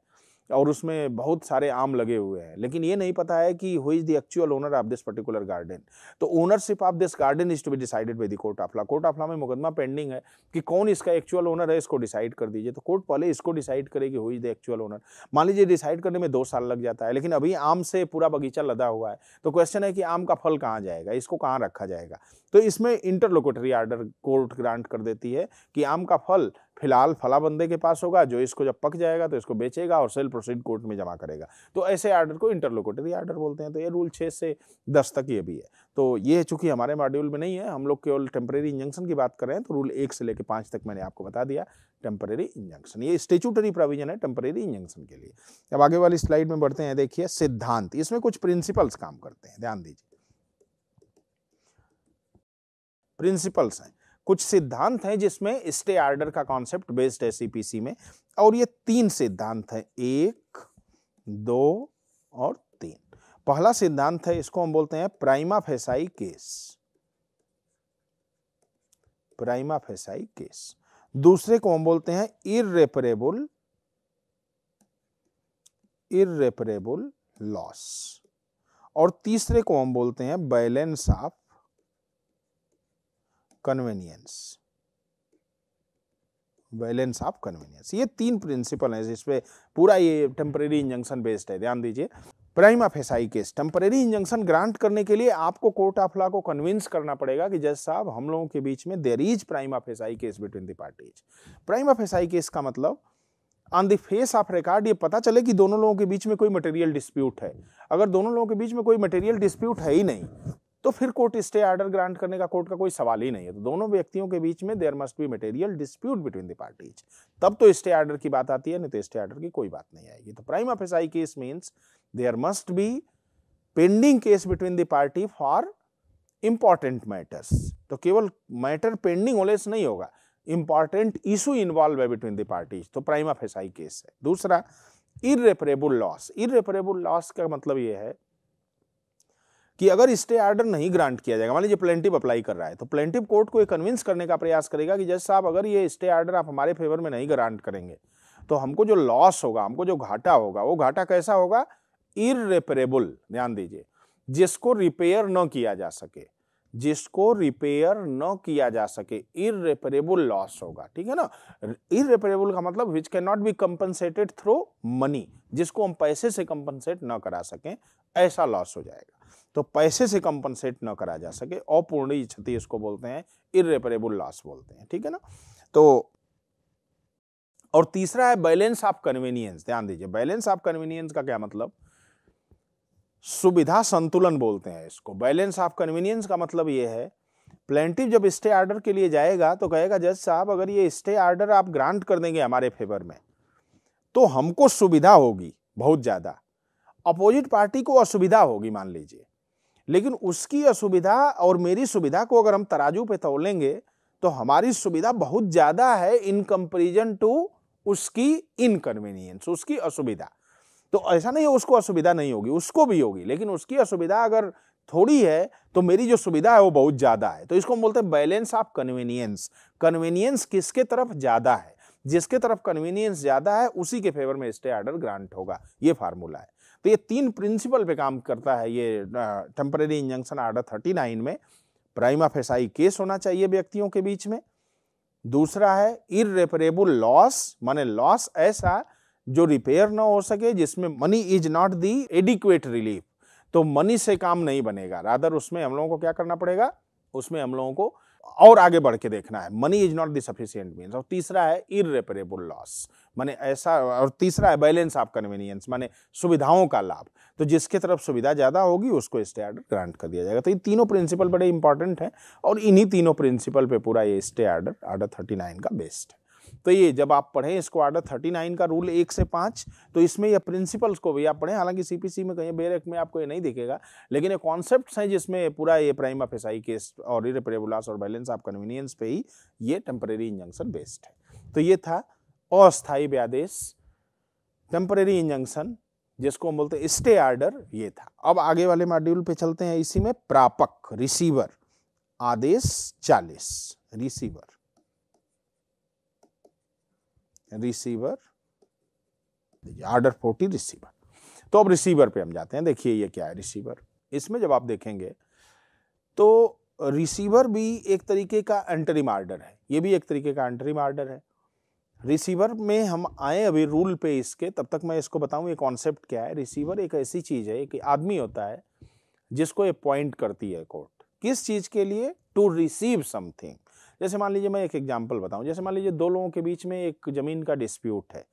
Speaker 1: और उसमें बहुत सारे आम लगे हुए हैं लेकिन ये नहीं पता है कि who is the actual owner of this particular garden तो ownership of this garden is to be decided by the court of law court of law में मुकदमा पेंडिंग है कि कौन इसका एक्चुअल ओनर है इसको डिसाइड कर दीजिए तो कोर्ट पहले इसको डिसाइड करेगी who is the actual owner मान लीजिए डिसाइड करने में दो साल लग जाता है लेकिन अभी आम से पूरा बगीचा लदा हुआ है तो क्वेश्चन है कि आम का फल कहाँ जाएगा इसको कहाँ रखा जाएगा तो इसमें इंटरलोकेटरी ऑर्डर कोर्ट ग्रांट कर देती है कि आम का फल फिलहाल फला बंदे के पास होगा जो इसको जब पक जाएगा तो इसको बेचेगा और सेल प्रोसीड कोर्ट में जमा करेगा तो ऐसे आर्डर को इंटरलोकेटरी आर्डर बोलते हैं तो ये रूल छः से दस तक ये भी है तो ये चूंकि हमारे मॉड्यूल में नहीं है हम लोग केवल टेम्प्रेरी इंजंक्शन की बात करें तो रूल एक से लेकर पाँच तक मैंने आपको बता दिया टेम्परेरी इंजंक्शन ये स्टेचूटरी प्रोविजन है टेम्परेरी इंजंक्शन के लिए अब आगे वाली स्लाइड में बढ़ते हैं देखिए सिद्धांत इसमें कुछ प्रिंसिपल्स काम करते हैं ध्यान दीजिए प्रिंसिपल्स हैं कुछ सिद्धांत हैं जिसमें स्टे आर्डर का कॉन्सेप्ट बेस्ड है सीपीसी में और ये तीन सिद्धांत हैं एक दो और तीन पहला सिद्धांत है इसको हम बोलते हैं prima facie case prima facie case दूसरे को हम बोलते हैं इरेपरेबल इरेपरेबल लॉस और तीसरे को हम बोलते हैं balance of convenience balance of convenience ये तीन प्रिंसिपल हैं पे पूरा ये टेम्परेरी इंजंक्शन बेस्ड है ध्यान दीजिए prima facie case temporary injunction grant करने के लिए आपको कोर्ट ऑफ लॉ को कन्विंस करना पड़ेगा कि जज साहब हम लोगों के बीच में there is prima facie case between the parties prima facie case का मतलब on the face of record ये पता चले कि दोनों लोगों के बीच में कोई मटेरियल डिस्प्यूट है अगर दोनों लोगों के बीच में कोई मटेरियल डिस्प्यूट है ही नहीं तो फिर कोर्ट स्टे आर्डर ग्रांट करने का कोर्ट का कोई सवाल ही नहीं है तो दोनों व्यक्तियों के बीच में there must be material dispute between the parties तब तो स्टे आर्डर की बात आती है नहीं तो स्टे आर्डर की कोई बात नहीं आएगी तो prima facie case means there must be pending case between the party for important matters तो केवल मैटर पेंडिंग ओलेस नहीं होगा इंपॉर्टेंट इशू इन्वॉल्व है बिटवीन द पार्टीज तो प्राइम एसआई केस है दूसरा इरेपरेबल लॉस इरेपरेबल लॉस का मतलब यह है कि अगर स्टे आर्डर नहीं ग्रांट किया जाएगा मान लीजिए प्लेंटिव अप्लाई कर रहा है तो प्लेंटिव कोर्ट को कन्विंस करने का प्रयास करेगा कि जज साहब अगर ये स्टे आर्डर आप हमारे फेवर में नहीं ग्रांट करेंगे तो हमको जो लॉस होगा हमको जो घाटा होगा वो घाटा कैसा होगा इरेपरेबल ध्यान दीजिए जिसको रिपेयर न किया जा सके जिसको रिपेयर न किया जा सके इरेपरेबल लॉस होगा ठीक है ना इरेपरेबल का मतलब which can not be compensated through money जिसको हम पैसे से कंपनसेट न करा सकें ऐसा लॉस हो जाएगा तो पैसे से कंपनसेट न करा जा सके अपूर्णीय क्षति इसको बोलते हैं इरेपरेबल लॉस बोलते हैं ठीक है ना तो और तीसरा है बैलेंस ऑफ कन्वीनियंस ध्यान दीजिए बैलेंस ऑफ कन्वीनियंस का क्या मतलब सुविधा संतुलन बोलते हैं इसको बैलेंस ऑफ कन्वीनियंस का मतलब ये है प्लेंटिव जब स्टे आर्डर के लिए जाएगा तो कहेगा जज साहब अगर ये स्टे आर्डर आप ग्रांट कर देंगे हमारे फेवर में तो हमको सुविधा होगी बहुत ज़्यादा अपोजिट पार्टी को असुविधा होगी मान लीजिए लेकिन उसकी असुविधा और मेरी सुविधा को अगर हम तराजू पे तोलेंगे तो हमारी सुविधा बहुत ज़्यादा है इन कंपेरिजन टू उसकी इनकन्वीनियंस उसकी असुविधा तो ऐसा नहीं है उसको असुविधा नहीं होगी उसको भी होगी लेकिन उसकी असुविधा अगर थोड़ी है तो मेरी जो सुविधा है वो बहुत ज़्यादा है तो इसको हम बोलते हैं बैलेंस ऑफ कन्वीनियंस कन्वीनियंस किसके तरफ ज़्यादा है जिसके तरफ कन्वीनियंस ज़्यादा है उसी के फेवर में स्टे आर्डर ग्रांट होगा ये फार्मूला है तो ये तीन प्रिंसिपल पे काम करता है ये टेम्परेरी इंजंक्शन आर्डर नाइन में प्राइम ऑफ आई केस होना चाहिए व्यक्तियों के बीच में दूसरा है इरेपरेबल लॉस माने लॉस ऐसा जो रिपेयर ना हो सके जिसमें money is not the adequate relief तो मनी से काम नहीं बनेगा रादर उसमें हम लोगों को क्या करना पड़ेगा उसमें हम लोगों को और आगे बढ़ के देखना है money is not deficient sufficient और तीसरा है इरेपरेबल लॉस माने ऐसा और तीसरा है बैलेंस ऑफ कन्वीनियंस माने सुविधाओं का लाभ तो जिसके तरफ सुविधा ज़्यादा होगी उसको स्टे आर्डर ग्रांट कर दिया जाएगा तो ये तीनों प्रिंसिपल बड़े इंपॉर्टेंट हैं और इन्हीं तीनों प्रिंसिपल पे पूरा ये stay order order thirty nine का बेस्ट है तो ये जब आप पढ़ें इसको आर्डर थर्टी नाइन का रूल एक से पाँच तो इसमें यह प्रिंसिपल्स को भी आप पढ़ें हालांकि सीपीसी में कहीं बेरक में आपको ये नहीं दिखेगा लेकिन ये कॉन्सेप्ट हैं जिसमें पूरा ये प्राइम ऑफ एसआई केस और इरेपरेबुलास और बैलेंस ऑफ कन्वीनियंस पे ही ये टेम्परेरी इंजंक्शन बेस्ड है तो ये था अस्थायी व्यादेश टेम्परेरी इंजंक्शन जिसको हम बोलते स्टे आर्डर ये था अब आगे वाले मॉड्यूल पे चलते हैं इसी में प्रापक रिसीवर आदेश चालीस receiver receiver order forty receiver तो अब रिसीवर पे हम जाते हैं देखिए ये क्या है रिसीवर इसमें जब आप देखेंगे तो रिसीवर भी एक तरीके का एंट्री मार्डर है ये भी एक तरीके का एंट्री मार्डर है रिसीवर में हम आए अभी रूल पे इसके तब तक मैं इसको बताऊं ये कॉन्सेप्ट क्या है रिसीवर एक ऐसी चीज़ है कि आदमी होता है जिसको अपॉइंट करती है कोर्ट किस चीज़ के लिए टू रिसीव समथिंग जैसे मान लीजिए मैं एक एग्जाम्पल बताऊँ जैसे मान लीजिए दो लोगों के बीच में एक ज़मीन का डिस्प्यूट है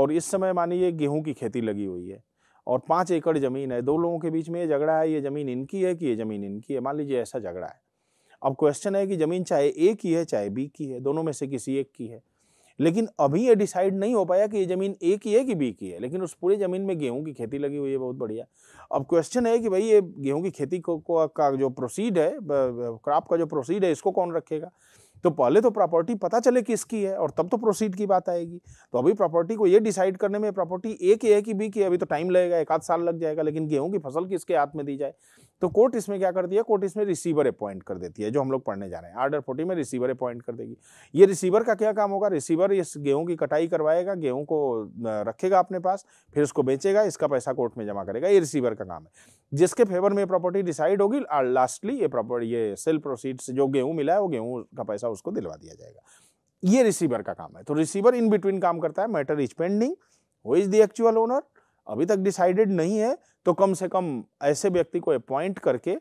Speaker 1: और इस समय मान लीजिए गेहूँ की खेती लगी हुई है और पाँच एकड़ ज़मीन है दो लोगों के बीच में ये झगड़ा है ये ज़मीन इनकी है कि ये ज़मीन इनकी है मान लीजिए ऐसा झगड़ा है अब क्वेश्चन है कि ज़मीन चाहे ए की है चाहे बी की है दोनों में से किसी एक की है लेकिन अभी ये डिसाइड नहीं हो पाया कि ये ज़मीन ए की है कि बी की है लेकिन उस पूरे ज़मीन में गेहूं की खेती लगी हुई है बहुत बढ़िया अब क्वेश्चन है कि भाई ये गेहूं की खेती को, को का जो प्रोसीड है क्रॉप का जो प्रोसीड है इसको कौन रखेगा तो पहले तो प्रॉपर्टी पता चले किसकी है और तब तो प्रोसीड की बात आएगी तो अभी प्रॉपर्टी को ये डिसाइड करने में प्रॉपर्टी ए की है कि बी की अभी तो टाइम लगेगा एक आध साल लग जाएगा लेकिन गेहूं की फसल किसके हाथ में दी जाए तो कोर्ट इसमें क्या करती है कोर्ट इसमें रिसीवर अपॉइंट कर देती है जो हम लोग पढ़ने जा रहे हैं आर्डर फोर्टी में रिसीवर अपॉइंट कर देगी ये रिसीवर का क्या काम होगा रिसीवर इस गेहूं की कटाई करवाएगा गेहूं को रखेगा अपने पास फिर उसको बेचेगा इसका पैसा कोर्ट में जमा करेगा ये रिसीवर का काम है जिसके फेवर में प्रॉपर्टी डिसाइड होगी लास्टली ये प्रॉपर्टी ये सेल प्रोसीड से जो गेहूँ मिला है वो गेहूँ का पैसा उसको दिलवा दिया जाएगा ये रिसीवर का काम है तो रिसीवर इन बिटवीन काम करता है matter is pending who is the actual owner अभी तक डिसाइडेड नहीं है तो कम से कम ऐसे व्यक्ति को अपॉइंट करके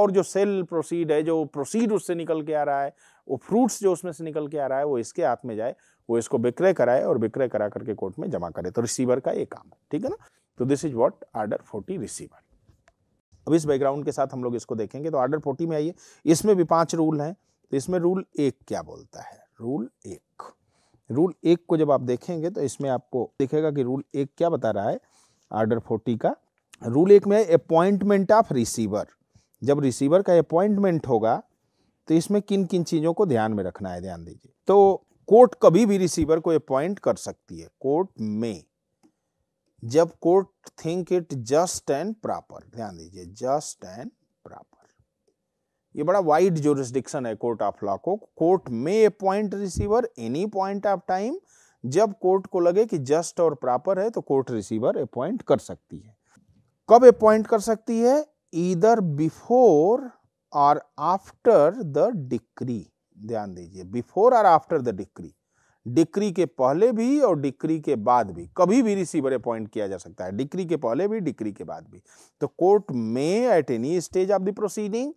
Speaker 1: और जो सेल प्रोसीड है जो प्रोसीड उससे निकल के आ रहा है वो फ्रूट्स जो उसमें से निकल के आ रहा है वो इसके हाथ में जाए वो इसको विक्रय कराए और विक्रय करा करके कोर्ट में जमा करे तो रिसीवर का ये काम है ठीक है ना तो this is what order forty receiver अब इस बैकग्राउंड के साथ हम लोग इसको देखेंगे तो आर्डर फोर्टी में आइए इसमें भी पांच रूल हैं तो इसमें रूल एक क्या बोलता है रूल एक रूल एक को जब आप देखेंगे तो इसमें आपको दिखेगा कि रूल एक क्या बता रहा है आर्डर फोर्टी का रूल एक में अपॉइंटमेंट ऑफ रिसीवर जब रिसीवर का अपॉइंटमेंट होगा तो इसमें किन किन चीज़ों को ध्यान में रखना है ध्यान दीजिए तो कोर्ट कभी भी रिसीवर को अपॉइंट कर सकती है कोर्ट में जब court think it just and proper ध्यान दीजिए जस्ट एंड प्रॉपर ये बड़ा वाइड जोरिस्डिक्शन है कोर्ट ऑफ लॉ को कोर्ट में appoint receiver any point of time जब कोर्ट को लगे कि जस्ट और प्रॉपर है तो कोर्ट रिसीवर अपॉइंट कर सकती है कब अपॉइंट कर सकती है इधर बिफोर और आफ्टर द डिक्री ध्यान दीजिए बिफोर और आफ्टर द डिक्री डिक्री के पहले भी और डिक्री के बाद भी कभी भी रिसीवर अपॉइंट किया जा सकता है डिक्री के पहले भी डिक्री के बाद भी तो कोर्ट में at any stage of the proceeding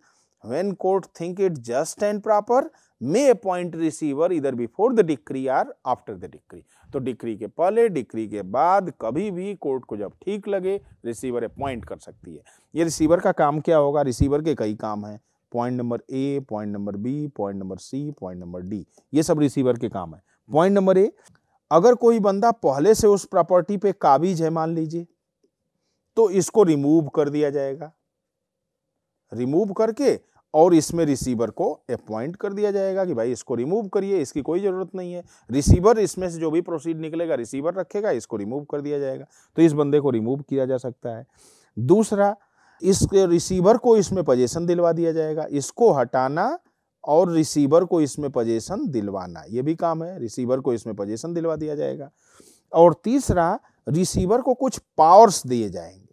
Speaker 1: when court think it just and proper may appoint receiver इधर before the decree or after the decree तो डिक्री के पहले डिक्री के बाद कभी भी कोर्ट को जब ठीक लगे रिसीवर अपॉइंट कर सकती है ये रिसीवर का काम क्या होगा रिसीवर के कई काम हैं point number A point number B point number C point number D ये सब रिसीवर के काम है पॉइंट नंबर ए अगर कोई बंदा पहले से उस प्रॉपर्टी पे काबिज है मान लीजिए तो इसको रिमूव कर दिया जाएगा रिमूव करके और इसमें रिसीवर को अपॉइंट कर दिया जाएगा कि भाई इसको रिमूव करिए इसकी कोई ज़रूरत नहीं है रिसीवर इसमें से जो भी प्रोसीड निकलेगा रिसीवर रखेगा इसको रिमूव कर दिया जाएगा तो इस बंदे को रिमूव किया जा सकता है दूसरा इस रिसीवर को इसमें पजेशन दिलवा दिया जाएगा इसको हटाना और रिसीवर को इसमें पजेशन दिलवाना ये भी काम है रिसीवर को इसमें पजेशन दिलवा दिया जाएगा और तीसरा रिसीवर को कुछ पावर्स दिए जाएंगे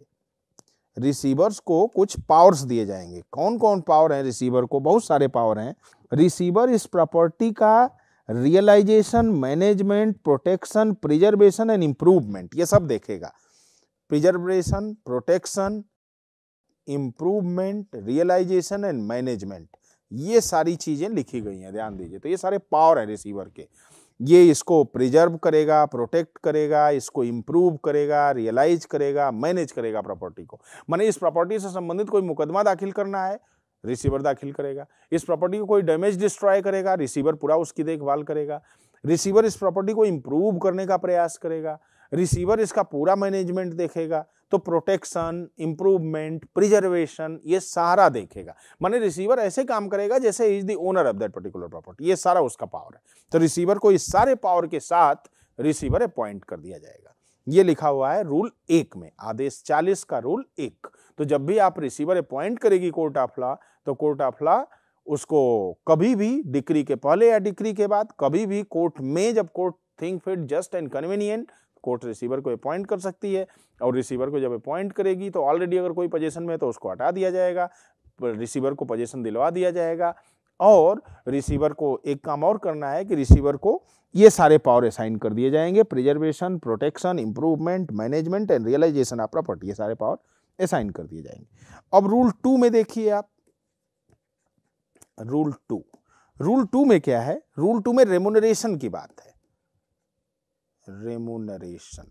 Speaker 1: रिसीवर्स को कुछ पावर्स दिए जाएंगे कौन कौन पावर हैं रिसीवर को बहुत सारे पावर हैं रिसीवर इस प्रॉपर्टी का realisation management protection preservation and improvement ये सब देखेगा preservation protection improvement realisation and management ये सारी चीज़ें लिखी गई हैं ध्यान दीजिए तो ये सारे पावर है रिसीवर के ये इसको प्रिजर्व करेगा प्रोटेक्ट करेगा इसको इम्प्रूव करेगा रियलाइज करेगा मैनेज करेगा प्रॉपर्टी को मैंने इस प्रॉपर्टी से संबंधित कोई मुकदमा दाखिल करना है रिसीवर दाखिल करेगा इस प्रॉपर्टी को कोई डैमेज डिस्ट्रॉय करेगा रिसीवर पूरा उसकी देखभाल करेगा रिसीवर इस प्रॉपर्टी को इम्प्रूव करने का प्रयास करेगा रिसीवर इसका पूरा मैनेजमेंट देखेगा तो प्रोटेक्शन इंप्रूवमेंट प्रिजर्वेशन ये सारा देखेगा माने रिसीवर ऐसे काम करेगा जैसे is the owner of that particular property ये सारा उसका पावर है तो रिसीवर को इस सारे पावर के साथ रिसीवर अपॉइंट कर दिया जाएगा ये लिखा हुआ है रूल एक में आदेश चालीस का रूल एक तो जब भी आप रिसीवर अपॉइंट करेगी कोर्ट ऑफ लॉ तो कोर्ट ऑफ लॉ उसको कभी भी डिक्री के पहले या डिक्री के बाद कभी भी कोर्ट में जब court think fit just and convenient court receiver को अपॉइंट कर सकती है और रिसीवर को जब अपॉइंट करेगी तो ऑलरेडी अगर कोई पोजेसन में तो उसको हटा दिया जाएगा रिसीवर को पोजेशन दिलवा दिया जाएगा और रिसीवर को एक काम और करना है कि रिसीवर को ये सारे पावर असाइन कर दिए जाएंगे preservation protection improvement management and realisation of property ये सारे पावर असाइन कर दिए जाएंगे अब रूल टू में देखिए आप रूल टू रूल टू में क्या है रूल टू में रेमोनरेशन की बात है रेमोनरेशन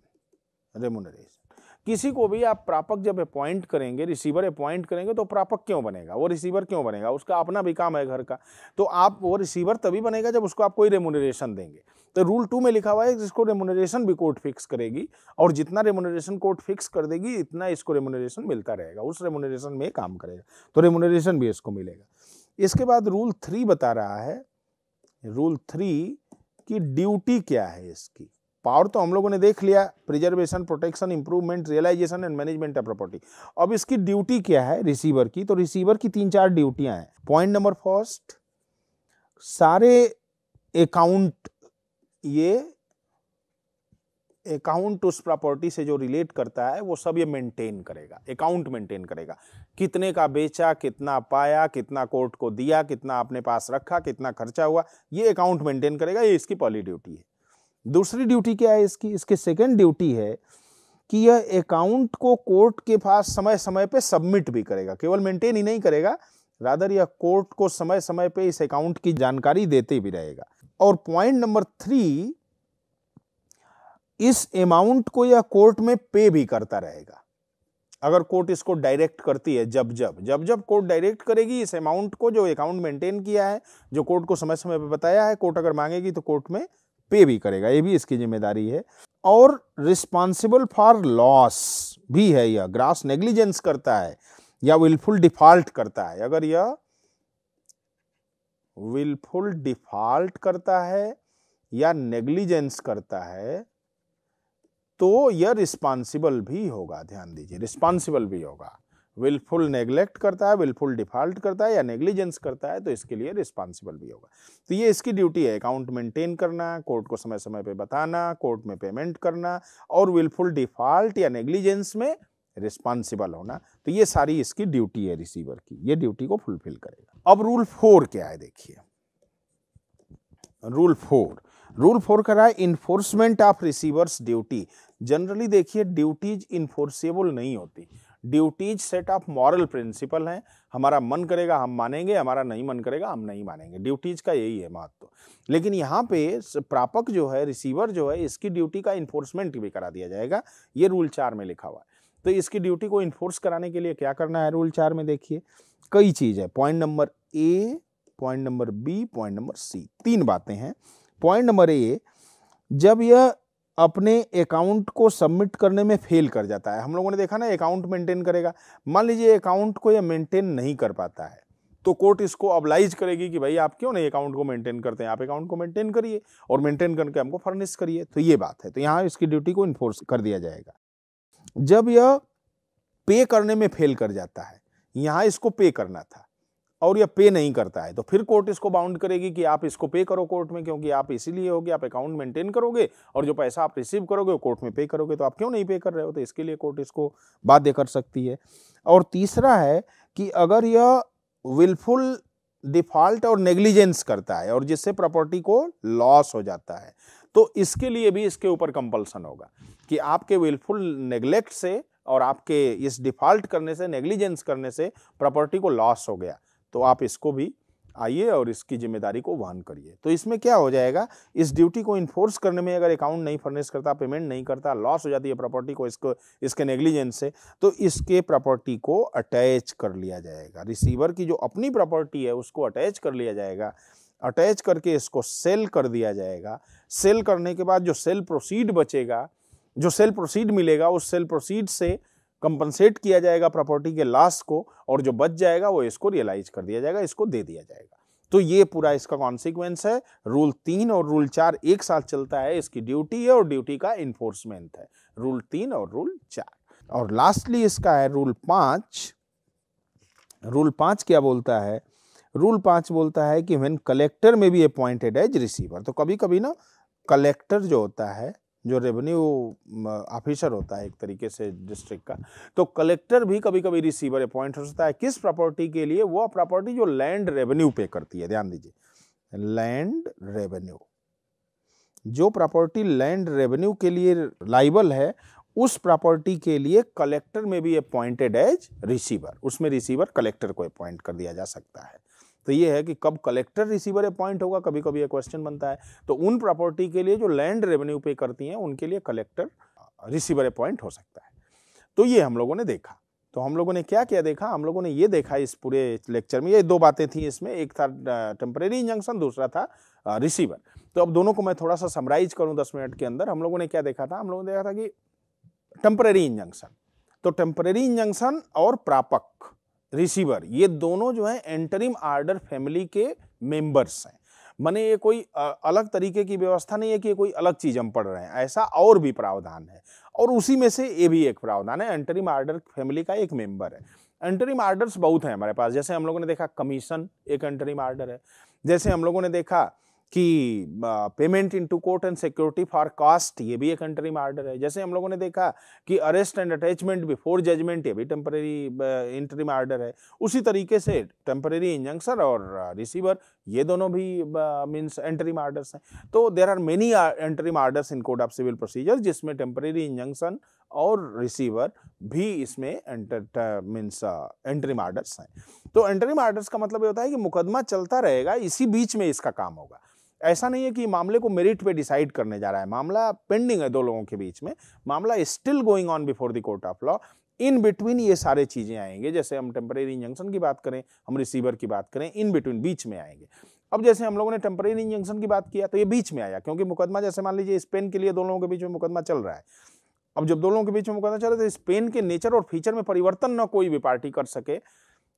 Speaker 1: रेमोनरेशन किसी को भी आप प्रापक जब अपॉइंट करेंगे रिसीवर अपॉइंट करेंगे तो प्रापक क्यों बनेगा वो रिसीवर क्यों बनेगा उसका अपना भी काम है घर का तो आप वो रिसीवर तभी बनेगा जब उसको आप कोई रेमोनरेशन देंगे तो रूल टू में लिखा हुआ है जिसको रेमोनरेशन भी कोर्ट फिक्स करेगी और जितना रेमोनरेशन कोर्ट फिक्स कर देगी इतना इसको रेमोनरेशन मिलता रहेगा उस रेमोनरेशन में काम करेगा तो रेमोनरेशन भी इसको मिलेगा इसके बाद रूल थ्री बता रहा है रूल थ्री की ड्यूटी क्या है इसकी पावर तो हम लोगों ने देख लिया preservation protection improvement realisation and management of property अब इसकी ड्यूटी क्या है रिसीवर की तो रिसीवर की तीन चार ड्यूटियां हैं पॉइंट नंबर फर्स्ट सारे अकाउंट ये अकाउंट उस प्रॉपर्टी से जो रिलेट करता है वो सब ये मेंटेन करेगा अकाउंट मेंटेन करेगा कितने का बेचा कितना पाया कितना कोर्ट को दिया कितना अपने पास रखा कितना खर्चा हुआ ये अकाउंट मेंटेन करेगा ये इसकी पॉली ड्यूटी है दूसरी ड्यूटी क्या है इसकी इसकी सेकेंड ड्यूटी है कि यह अकाउंट को कोर्ट के पास समय समय पे सबमिट भी करेगा केवल मेंटेन ही नहीं करेगा रादर यह कोर्ट को समय समय पे इस अकाउंट की जानकारी देते भी रहेगा और पॉइंट नंबर थ्री इस अमाउंट को यह कोर्ट में पे भी करता रहेगा अगर कोर्ट इसको डायरेक्ट करती है जब जब जब जब कोर्ट डायरेक्ट करेगी इस अमाउंट को जो अकाउंट मेंटेन किया है जो कोर्ट को समय समय पर बताया है कोर्ट अगर मांगेगी तो कोर्ट में पे भी करेगा ये भी इसकी जिम्मेदारी है और रिस्पॉन्सिबल फॉर लॉस भी है यह ग्रास नेग्लिजेंस करता है या विलफुल डिफॉल्ट करता है अगर यह विलफुल डिफॉल्ट करता है या नेग्लिजेंस करता है तो यह रिस्पॉन्सिबल भी होगा ध्यान दीजिए रिस्पॉन्सिबल भी होगा विलफुल नेग्लेक्ट करता है विलफुल डिफॉल्ट करता है या नेग्लिजेंस करता है तो इसके लिए रिस्पॉन्सिबल भी होगा तो ये इसकी ड्यूटी है अकाउंट मेंटेन करना कोर्ट को समय समय पे बताना कोर्ट में पेमेंट करना और विलफुल डिफॉल्ट या नेग्लिजेंस में रिस्पॉन्सिबल होना तो ये सारी इसकी ड्यूटी है रिसीवर की ये ड्यूटी को फुलफिल करेगा अब रूल फोर क्या है देखिए रूल फोर रूल फोर कर रहा है enforcement of receiver's duty generally देखिए ड्यूटीज इन्फोर्सेबल नहीं होती duties set of moral principle हैं हमारा मन करेगा हम मानेंगे हमारा नहीं मन करेगा हम नहीं मानेंगे ड्यूटीज का यही है महत्व तो। लेकिन यहाँ पे प्रापक जो है रिसीवर जो है इसकी ड्यूटी का इन्फोर्समेंट भी करा दिया जाएगा ये रूल चार में लिखा हुआ है तो इसकी ड्यूटी को इन्फोर्स कराने के लिए क्या करना है रूल चार में देखिए कई चीज़ है point number A point number B point number C तीन बातें हैं पॉइंट नंबर ए जब यह अपने अकाउंट को सबमिट करने में फेल कर जाता है हम लोगों ने देखा ना अकाउंट मेंटेन करेगा मान लीजिए अकाउंट को यह मेंटेन नहीं कर पाता है तो कोर्ट इसको अबलाइज करेगी कि भाई आप क्यों नहीं अकाउंट को मेंटेन करते हैं आप अकाउंट को मेंटेन करिए और मेंटेन करके हमको फर्निश करिए तो ये बात है तो यहाँ इसकी ड्यूटी को इन्फोर्स कर दिया जाएगा जब यह पे करने में फेल कर जाता है यहाँ इसको पे करना था और यह पे नहीं करता है तो फिर कोर्ट इसको बाउंड करेगी कि आप इसको पे करो कोर्ट में क्योंकि आप इसीलिए होगी आप अकाउंट मेंटेन करोगे और जो पैसा आप रिसीव करोगे वो कोर्ट में पे करोगे तो आप क्यों नहीं पे कर रहे हो तो इसके लिए कोर्ट इसको बाध्य कर सकती है और तीसरा है कि अगर यह विलफुल डिफॉल्ट और नेग्लिजेंस करता है और जिससे प्रॉपर्टी को लॉस हो जाता है तो इसके लिए भी इसके ऊपर कंपल्सन होगा कि आपके विलफुल नेग्लेक्ट से और आपके इस डिफॉल्ट करने से नेग्लिजेंस करने से प्रॉपर्टी को लॉस हो गया तो आप इसको भी आइए और इसकी जिम्मेदारी को वहन करिए तो इसमें क्या हो जाएगा इस ड्यूटी को इन्फोर्स करने में अगर अकाउंट नहीं फर्निश करता पेमेंट नहीं करता लॉस हो जाती है प्रॉपर्टी को इसको इसके नेग्लिजेंस से तो इसके प्रॉपर्टी को अटैच कर लिया जाएगा रिसीवर की जो अपनी प्रॉपर्टी है उसको अटैच कर लिया जाएगा अटैच करके इसको सेल कर दिया जाएगा सेल करने के बाद जो सेल प्रोसीड बचेगा जो सेल प्रोसीड मिलेगा उस सेल प्रोसीड से कंपनसेट किया जाएगा प्रॉपर्टी के लॉस को और जो बच जाएगा वो इसको रियलाइज कर दिया जाएगा इसको दे दिया जाएगा तो ये पूरा इसका कॉन्सिक्वेंस है रूल तीन और रूल चार एक साथ चलता है इसकी ड्यूटी है और ड्यूटी का इन्फोर्समेंट है रूल तीन और रूल चार और लास्टली इसका है रूल पाँच रूल पाँच क्या बोलता है रूल पाँच बोलता है कि व्हेन कलेक्टर में भी अपॉइंटेड एज रिसीवर तो कभी कभी ना कलेक्टर जो होता है जो रेवेन्यू ऑफिसर होता है एक तरीके से डिस्ट्रिक्ट का तो कलेक्टर भी कभी कभी रिसीवर अपॉइंट हो सकता है किस प्रॉपर्टी के लिए वो प्रॉपर्टी जो लैंड रेवेन्यू पे करती है ध्यान दीजिए लैंड रेवेन्यू जो प्रॉपर्टी लैंड रेवेन्यू के लिए लाइबल है उस प्रॉपर्टी के लिए कलेक्टर में भी अपॉइंटेड एज रिसीवर उसमें रिसीवर कलेक्टर को अपॉइंट कर दिया जा सकता है तो ये है कि कब कलेक्टर रिसीवर अपॉइंट होगा कभी कभी ये क्वेश्चन बनता है तो उन प्रॉपर्टी के लिए जो लैंड रेवेन्यू पे करती हैं उनके लिए कलेक्टर रिसीवर अपॉइंट हो सकता है तो ये हम लोगों ने देखा तो हम लोगों ने क्या क्या देखा हम लोगों ने ये देखा इस पूरे लेक्चर में ये दो बातें थी इसमें एक था टेम्परेरी इंजंक्शन दूसरा था रिसीवर तो अब दोनों को मैं थोड़ा सा समराइज करूँ दस मिनट के अंदर हम लोगों ने क्या देखा था हम लोगों ने देखा था कि टेम्परेरी इंजंक्शन तो टेम्परेरी इंजंक्शन और प्रापक रिसीवर ये दोनों जो हैं एंटरिम आर्डर फैमिली के मेंबर्स हैं माने ये कोई अलग तरीके की व्यवस्था नहीं है कि ये कोई अलग चीज़ हम पढ़ रहे हैं ऐसा और भी प्रावधान है और उसी में से ये भी एक प्रावधान है एंटरिम आर्डर फैमिली का एक मेंबर है एंटरिम आर्डर्स बहुत हैं हमारे पास जैसे हम लोगों ने देखा कमीशन एक एंटरिम आर्डर है जैसे हम लोगों ने देखा कि payment into court and security for cost ये भी एक अंटरिम आर्डर है जैसे हम लोगों ने देखा कि arrest and attachment before judgement ये भी टेम्परेरी इंटरिम आर्डर है उसी तरीके से टेम्परेरी इंजंक्शन और रिसीवर ये दोनों भी मीन्स एंटरिम आर्डर्स हैं तो there are many interim orders in code of civil procedure जिसमें टेम्परेरी इंजंक्शन और रिसीवर भी इसमें एंटर मीन्स एंट्रीम आर्डर्स हैं तो एंट्रीम आर्डर्स का मतलब ये होता है कि मुकदमा चलता रहेगा इसी बीच में इसका काम होगा ऐसा नहीं है कि मामले को मेरिट पे डिसाइड करने जा रहा है मामला पेंडिंग है दो लोगों के बीच में मामला still going on before the court of law in between ये सारे चीज़ें आएंगे जैसे हम टेम्परेरी इंजंक्शन की बात करें हम रिसीवर की बात करें इन बिटवीन बीच में आएंगे अब जैसे हम लोगों ने टेम्परेरी इंजंक्शन की बात किया तो ये बीच में आया क्योंकि मुकदमा जैसे मान लीजिए स्पेन के लिए दो लोगों के बीच में मुकदमा चल रहा है अब जब दो लोगों के बीच में मुकदमा चल रहा है तो स्पेन के नेचर और फीचर में परिवर्तन न कोई भी पार्टी कर सके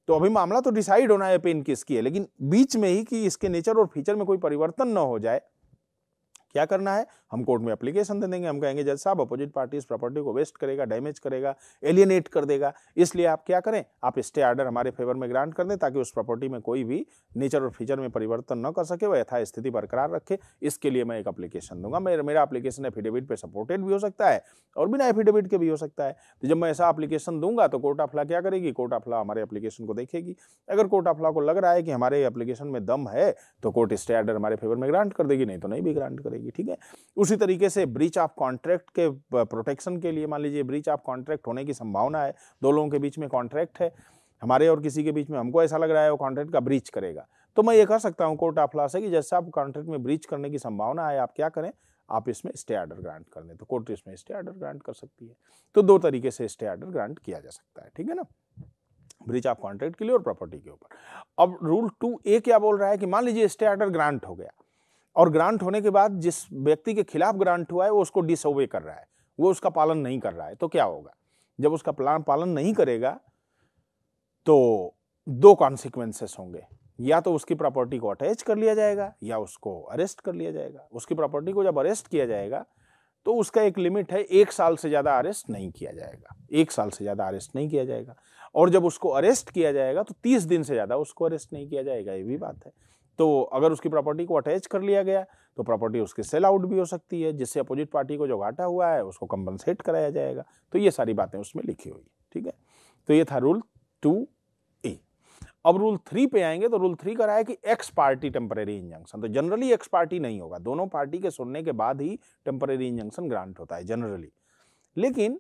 Speaker 1: तो अभी मामला तो डिसाइड होना है पेन किसकी है लेकिन बीच में ही कि इसके नेचर और फीचर में कोई परिवर्तन न हो जाए क्या करना है हम कोर्ट में एप्लीकेशन दे देंगे हम कहेंगे जज साहब अपोजिट पार्टी इस प्रॉपर्टी को वेस्ट करेगा डैमेज करेगा एलियनेट कर देगा इसलिए आप क्या करें आप स्टे आर्डर हमारे फेवर में ग्रांट कर दें ताकि उस प्रॉपर्टी में कोई भी नेचर और फीचर में परिवर्तन न कर सके वह यथास्थिति स्थिति बरकरार रखे इसके लिए मैं एक अप्लीकेशन दूंगा मेरा मेरा एफिडेविट पर सपोर्टेड भी हो सकता है और बिना एफिडेविट के भी हो सकता है तो जब मैं ऐसा अप्लीकेशन दूंगा तो कोर्ट ऑफ लॉ क्या करेगी कोर्ट ऑफ लॉ हमारे एप्लीकेशन को देखेगी अगर कोर्ट ऑफ लॉ को लग रहा है कि हमारे एप्लीकेशन में दम है तो कोर्ट स्टे आर्डर हमारे फेवर में ग्रांट कर देगी नहीं तो नहीं भी ग्रांट करेगी जाएगी ठीक है उसी तरीके से ब्रीच ऑफ कॉन्ट्रैक्ट के प्रोटेक्शन के लिए मान लीजिए ब्रीच ऑफ कॉन्ट्रैक्ट होने की संभावना है दो लोगों के बीच में कॉन्ट्रैक्ट है हमारे और किसी के बीच में हमको ऐसा लग रहा है वो कॉन्ट्रैक्ट का ब्रीच करेगा तो मैं ये कर सकता हूँ कोर्ट ऑफ लॉ से कि जैसे आप कॉन्ट्रैक्ट में ब्रीच करने की संभावना है आप क्या करें आप इसमें स्टे आर्डर ग्रांट कर दें तो कोर्ट इसमें स्टे आर्डर ग्रांट कर सकती है तो दो तरीके से स्टे आर्डर ग्रांट किया जा सकता है ठीक है ना ब्रिज ऑफ कॉन्ट्रैक्ट के लिए और प्रॉपर्टी के ऊपर अब रूल टू ए क्या बोल रहा है कि मान लीजिए स्टे आर्डर ग्रांट हो गया और ग्रांट होने के बाद जिस व्यक्ति के खिलाफ ग्रांट हुआ है वो उसको डिसअवे कर रहा है वो उसका पालन नहीं कर रहा है तो क्या होगा जब उसका प्लान पालन नहीं करेगा तो दो कॉन्सिक्वेंसेस होंगे या तो उसकी प्रॉपर्टी को अटैच कर लिया जाएगा या उसको अरेस्ट कर लिया जाएगा उसकी प्रॉपर्टी को जब अरेस्ट किया जाएगा तो उसका एक लिमिट है एक साल से ज़्यादा अरेस्ट नहीं किया जाएगा एक साल से ज़्यादा अरेस्ट नहीं किया जाएगा और जब उसको अरेस्ट किया जाएगा तो तीस दिन से ज़्यादा उसको अरेस्ट नहीं किया जाएगा ये भी बात है तो अगर उसकी प्रॉपर्टी को अटैच कर लिया गया तो प्रॉपर्टी उसकी सेल आउट भी हो सकती है जिससे अपोजिट पार्टी को जो घाटा हुआ है उसको कंपनसेट कराया जाएगा तो ये सारी बातें उसमें लिखी हुई ठीक है तो ये था रूल टू ए अब रूल थ्री पे आएंगे तो रूल थ्री का रहा है कि एक्स पार्टी टेम्परेरी इंजंक्शन तो जनरली एक्स पार्टी नहीं होगा दोनों पार्टी के सुनने के बाद ही टेम्परेरी इंजंक्शन ग्रांट होता है जनरली लेकिन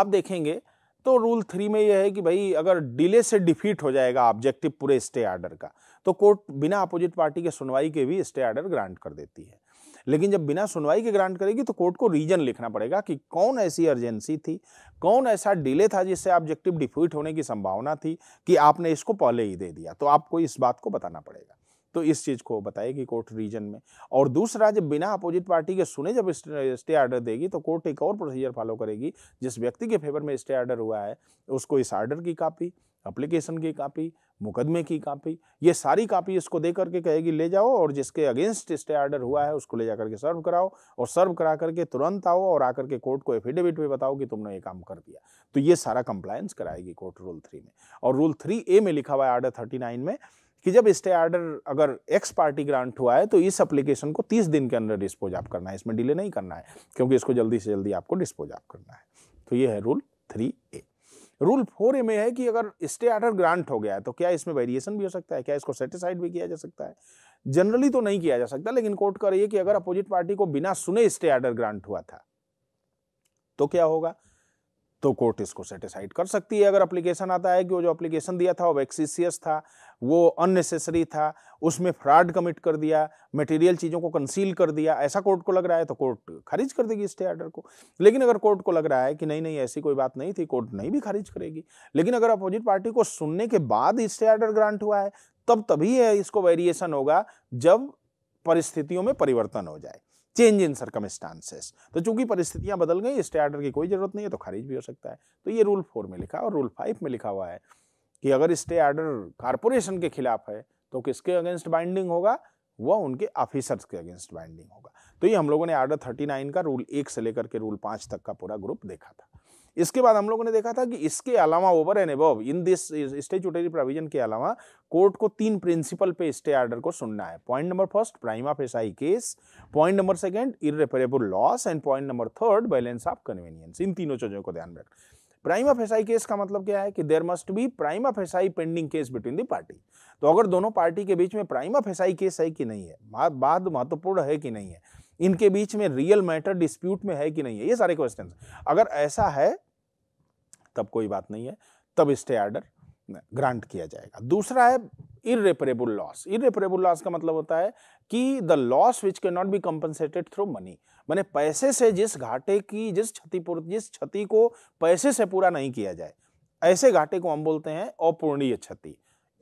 Speaker 1: आप देखेंगे तो रूल थ्री में यह है कि भाई अगर डिले से डिफीट हो जाएगा ऑब्जेक्टिव पूरे स्टे आर्डर का तो कोर्ट बिना अपोजिट पार्टी के सुनवाई के भी स्टे आर्डर ग्रांट कर देती है लेकिन जब बिना सुनवाई के ग्रांट करेगी तो कोर्ट को रीजन लिखना पड़ेगा कि कौन ऐसी अर्जेंसी थी कौन ऐसा डिले था जिससे ऑब्जेक्टिव डिफीट होने की संभावना थी कि आपने इसको पहले ही दे दिया तो आपको इस बात को बताना पड़ेगा तो इस चीज़ को बताएगी कोर्ट रीजन में और दूसरा जब बिना अपोजिट पार्टी के सुने जब स्टे आर्डर देगी तो कोर्ट एक और प्रोसीजर फॉलो करेगी जिस व्यक्ति के फेवर में स्टे आर्डर हुआ है उसको इस आर्डर की कापी अप्लीकेशन की कापी मुकदमे की कापी ये सारी कापी इसको दे करके कहेगी ले जाओ और जिसके अगेंस्ट स्टे आर्डर हुआ है उसको ले जा करके सर्व कराओ और सर्व करा करके तुरंत आओ और आकर के कोर्ट को एफिडेविट भी बताओ कि तुमने ये काम कर दिया तो ये सारा कंप्लायंस कराएगी कोर्ट रूल थ्री में और रूल थ्री ए में लिखा हुआ है आर्डर थर्टी नाइन में कि जब स्टे आर्डर अगर एक्स पार्टी ग्रांट हुआ है तो इस एप्लीकेशन को 30 दिन के अंदर डिस्पोज आप करना है इसमें डिले नहीं करना है क्योंकि इसको जल्दी से जल्दी आपको डिस्पोज आप करना है तो ये है rule three A rule four A में है कि अगर स्टे आर्डर ग्रांट हो गया है तो क्या इसमें वेरिएशन भी हो सकता है क्या इसको सेटिसफाइड भी किया जा सकता है जनरली तो नहीं किया जा सकता लेकिन कोर्ट करिए रही है कि अगर अपोजिट पार्टी को बिना सुने स्टे आर्डर ग्रांट हुआ था तो क्या होगा तो कोर्ट इसको सेटिसाइड कर सकती है अगर अप्लीकेशन आता है कि वो जो अप्लीकेशन दिया था वो एक्सीसियस था वो अननेसेसरी था उसमें फ्रॉड कमिट कर दिया मटेरियल चीज़ों को कंसील कर दिया ऐसा कोर्ट को लग रहा है तो कोर्ट खारिज कर देगी स्टे ऑर्डर को लेकिन अगर कोर्ट को लग रहा है कि नहीं नहीं ऐसी कोई बात नहीं थी कोर्ट नहीं भी खारिज करेगी लेकिन अगर अपोजिट पार्टी को सुनने के बाद स्टे ऑर्डर ग्रांट हुआ है तब तभी है इसको वेरिएशन होगा जब परिस्थितियों में परिवर्तन हो जाए चेंज इन सर्कमस्टांसेस तो चूंकि परिस्थितियां बदल गई स्टे आर्डर की कोई ज़रूरत नहीं है तो खारिज भी हो सकता है तो ये रूल फोर में लिखा और रूल फाइव में लिखा हुआ है कि अगर स्टे ऑर्डर कारपोरेशन के खिलाफ है तो किसके अगेंस्ट बाइंडिंग होगा वह उनके ऑफिसर्स के अगेंस्ट बाइंडिंग होगा तो ये हम लोगों ने आर्डर नाइन का रूल एक से लेकर के रूल पाँच तक का पूरा ग्रुप देखा था इसके बाद हम लोगों ने देखा था कि इसके अलावा over and above in this statutory provision के अलावा कोर्ट को तीन प्रिंसिपल पे स्टे ऑर्डर को सुनना है point number first prima facie case point number second irreparable loss and point number third balance of convenience इन तीनों चीजों को ध्यान में रखना प्राइमा फेसाई केस का मतलब क्या है कि there must be prima facie pending case between the party तो अगर दोनों पार्टी के बीच में प्राइमा फेसाई केस है कि नहीं है बात महत्वपूर्ण है कि नहीं है इनके बीच में रियल मैटर डिस्प्यूट में है कि नहीं है ये सारे क्वेश्चन अगर ऐसा है तब कोई बात नहीं है तब स्टे ऑर्डर ग्रांट किया जाएगा दूसरा है इरेपरेबल लॉस इरेपरेबल लॉस का मतलब होता है कि the loss which can not be compensated through money मैंने पैसे से जिस घाटे की जिस क्षतिपूर्ति जिस क्षति को पैसे से पूरा नहीं किया जाए ऐसे घाटे को हम बोलते हैं अपूर्णीय क्षति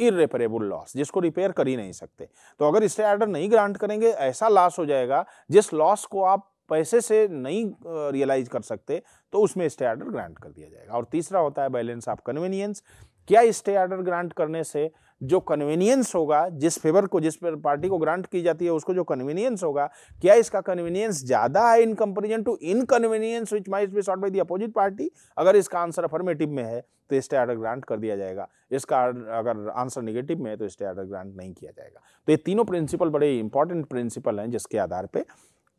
Speaker 1: इरेपरेबल लॉस जिसको रिपेयर कर ही नहीं सकते तो अगर स्टे आर्डर नहीं ग्रांट करेंगे ऐसा लॉस हो जाएगा जिस लॉस को आप पैसे से नहीं रियलाइज कर सकते तो उसमें स्टे आर्डर ग्रांट कर दिया जाएगा और तीसरा होता है बैलेंस ऑफ कन्वीनियंस क्या स्टे आर्डर ग्रांट करने से जो कन्वीनियंस होगा जिस फेवर को जिस पर पार्टी को ग्रांट की जाती है उसको जो कन्वीनियंस होगा क्या इसका कन्वीनियंस ज़्यादा है in comparison to inconvenience which might be sought by the opposite party अगर इसका आंसर अफर्मेटिव में है तो स्टे आर्डर ग्रांट कर दिया जाएगा इसका अगर आंसर निगेटिव में है तो स्टे आर्डर ग्रांट नहीं किया जाएगा तो ये तीनों प्रिंसिपल बड़े इंपॉर्टेंट प्रिंसिपल हैं जिसके आधार पर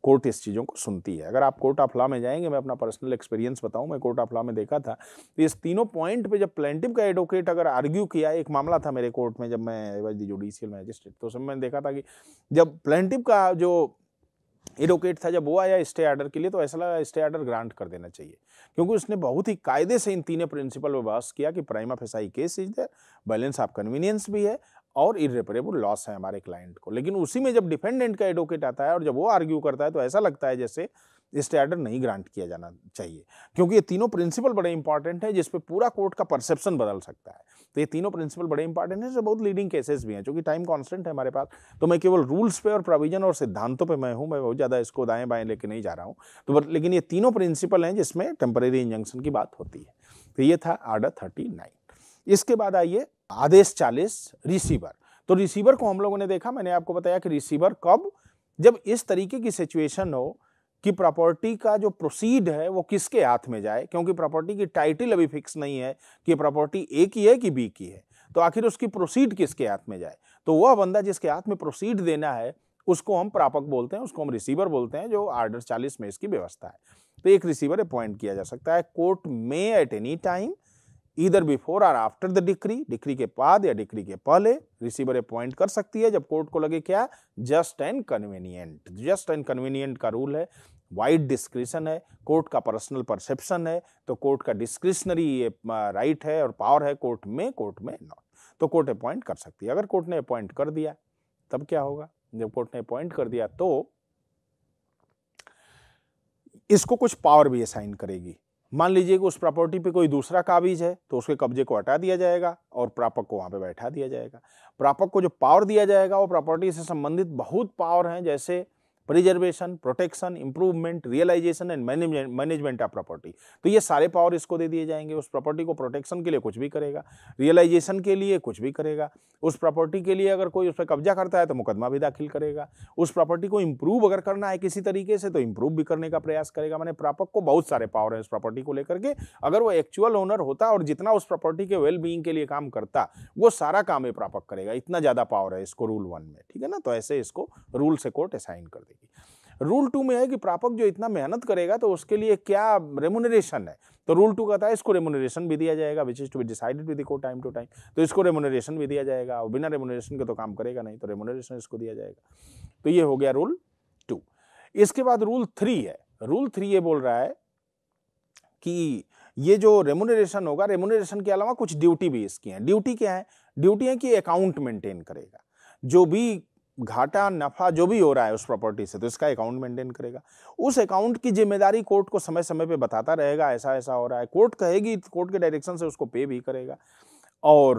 Speaker 1: कोर्ट इस चीज़ों को सुनती है अगर आप कोर्ट ऑफ लॉ में जाएंगे मैं अपना पर्सनल एक्सपीरियंस बताऊं मैं कोर्ट ऑफ लॉ में देखा था तो इस तीनों पॉइंट पे जब प्लेंटिव का एडवोकेट अगर आर्ग्यू किया एक मामला था मेरे कोर्ट में जब मैं दी जुडिशियल मैजिस्ट्रेट तो उसमें मैंने देखा था कि जब प्लेंटिव का जो एडवोकेट था जब वो आया स्टे आर्डर के लिए तो ऐसा लगा स्टे आर्डर ग्रांट कर देना चाहिए क्योंकि उसने बहुत ही कायदे से इन तीनों प्रिंसिपल पर बहस किया कि prima facie case is the balance of convenience भी है और इरेपरेबल लॉस है हमारे क्लाइंट को लेकिन उसी में जब डिफेंडेंट का एडवोकेट आता है और जब वो आर्ग्यू करता है तो ऐसा लगता है जैसे स्टे आर्डर नहीं ग्रांट किया जाना चाहिए क्योंकि ये तीनों प्रिंसिपल बड़े इंपॉर्टेंट है जिसपे पूरा कोर्ट का परसेप्शन बदल सकता है तो ये तीनों प्रिंसिपल बड़े इंपॉर्टेंट हैं जो बहुत लीडिंग केसेस भी हैं चूँकि टाइम कॉन्स्टेंट है हमारे पास तो मैं केवल रूल्स पे और प्रोविजन और सिद्धांतों पे मैं हूँ मैं बहुत ज़्यादा इसको दाएँ बाएँ लेके नहीं जा रहा हूँ तो लेकिन ये तीनों प्रिंसिपल हैं जिसमें टेम्परेरी इंजंक्शन की बात होती है तो ये था आर्डर थर्टी इसके बाद आइए आदेश चालीस रिसीवर तो रिसीवर को हम लोगों ने देखा मैंने आपको बताया कि रिसीवर कब जब इस तरीके की सिचुएशन हो कि प्रॉपर्टी का जो प्रोसीड है वो किसके हाथ में जाए क्योंकि प्रॉपर्टी की टाइटल अभी फिक्स नहीं है कि प्रॉपर्टी ए की है कि बी की है तो आखिर उसकी प्रोसीड किसके हाथ में जाए तो वह बंदा जिसके हाथ में प्रोसीड देना है उसको हम प्रापक बोलते हैं उसको हम रिसीवर बोलते हैं जो आर्डर चालीस में इसकी व्यवस्था है तो एक रिसीवर अपॉइंट किया जा सकता है कोर्ट में एट एनी टाइम इधर बिफोर और आफ्टर द डिक्री डिक्री के बाद या डिक्री के पहले रिसीवर अपॉइंट कर सकती है जब कोर्ट को लगे क्या just and convenient just and convenient का रूल है वाइड डिस्क्रिशन है कोर्ट का पर्सनल परसेप्शन है तो कोर्ट का डिस्क्रिशनरी ये राइट है और पावर है कोर्ट में कोर्ट में नॉट तो कोर्ट अपॉइंट कर सकती है अगर कोर्ट ने अपॉइंट कर दिया तब क्या होगा जब कोर्ट ने अपॉइंट कर दिया तो इसको कुछ पावर भी असाइन करेगी मान लीजिए कि उस प्रॉपर्टी पे कोई दूसरा काबिज है तो उसके कब्जे को हटा दिया जाएगा और प्रापक को वहाँ पे बैठा दिया जाएगा प्रापक को जो पावर दिया जाएगा वो प्रॉपर्टी से संबंधित बहुत पावर हैं जैसे preservation protection improvement realisation and management management of property तो ये सारे पावर इसको दे दिए जाएंगे उस प्रॉपर्टी को प्रोटेक्शन के लिए कुछ भी करेगा रियलाइजेशन के लिए कुछ भी करेगा उस प्रॉपर्टी के लिए अगर कोई उस पर कब्जा करता है तो मुकदमा भी दाखिल करेगा उस प्रॉपर्टी को इम्प्रूव अगर करना है किसी तरीके से तो इम्प्रूव भी करने का प्रयास करेगा मैंने प्रापक को बहुत सारे पावर है उस प्रॉपर्टी को लेकर के अगर वो एक्चुअल ओनर होता और जितना उस प्रॉपर्टी के वेल बीइंग के लिए काम करता वो सारा काम ये प्रापक करेगा इतना ज़्यादा पावर है इसको रूल वन में ठीक है ना तो ऐसे इसको रूल से कोर्ट असाइन कर दे पड़ेगी रूल टू में है कि प्रापक जो इतना मेहनत करेगा तो उसके लिए क्या रेमुनरेशन है तो रूल टू कहता है इसको रेमुनरेशन भी दिया जाएगा which is to be decided with को टाइम टू टाइम तो इसको रेमुनरेशन भी दिया जाएगा और बिना रेमुनरेशन के तो काम करेगा नहीं तो रेमुनरेशन इसको दिया जाएगा तो ये हो गया रूल टू इसके बाद रूल थ्री है रूल थ्री ये बोल रहा है कि ये जो रेमुनरेशन होगा रेमुनरेशन के अलावा कुछ ड्यूटी भी इसकी हैं ड्यूटी क्या है ड्यूटी है कि अकाउंट मेंटेन करेगा जो भी घाटा नफा जो भी हो रहा है उस प्रॉपर्टी से तो इसका अकाउंट मेंटेन करेगा उस अकाउंट की जिम्मेदारी कोर्ट को समय समय पे बताता रहेगा ऐसा ऐसा हो रहा है कोर्ट कहेगी कोर्ट के डायरेक्शन से उसको पे भी करेगा और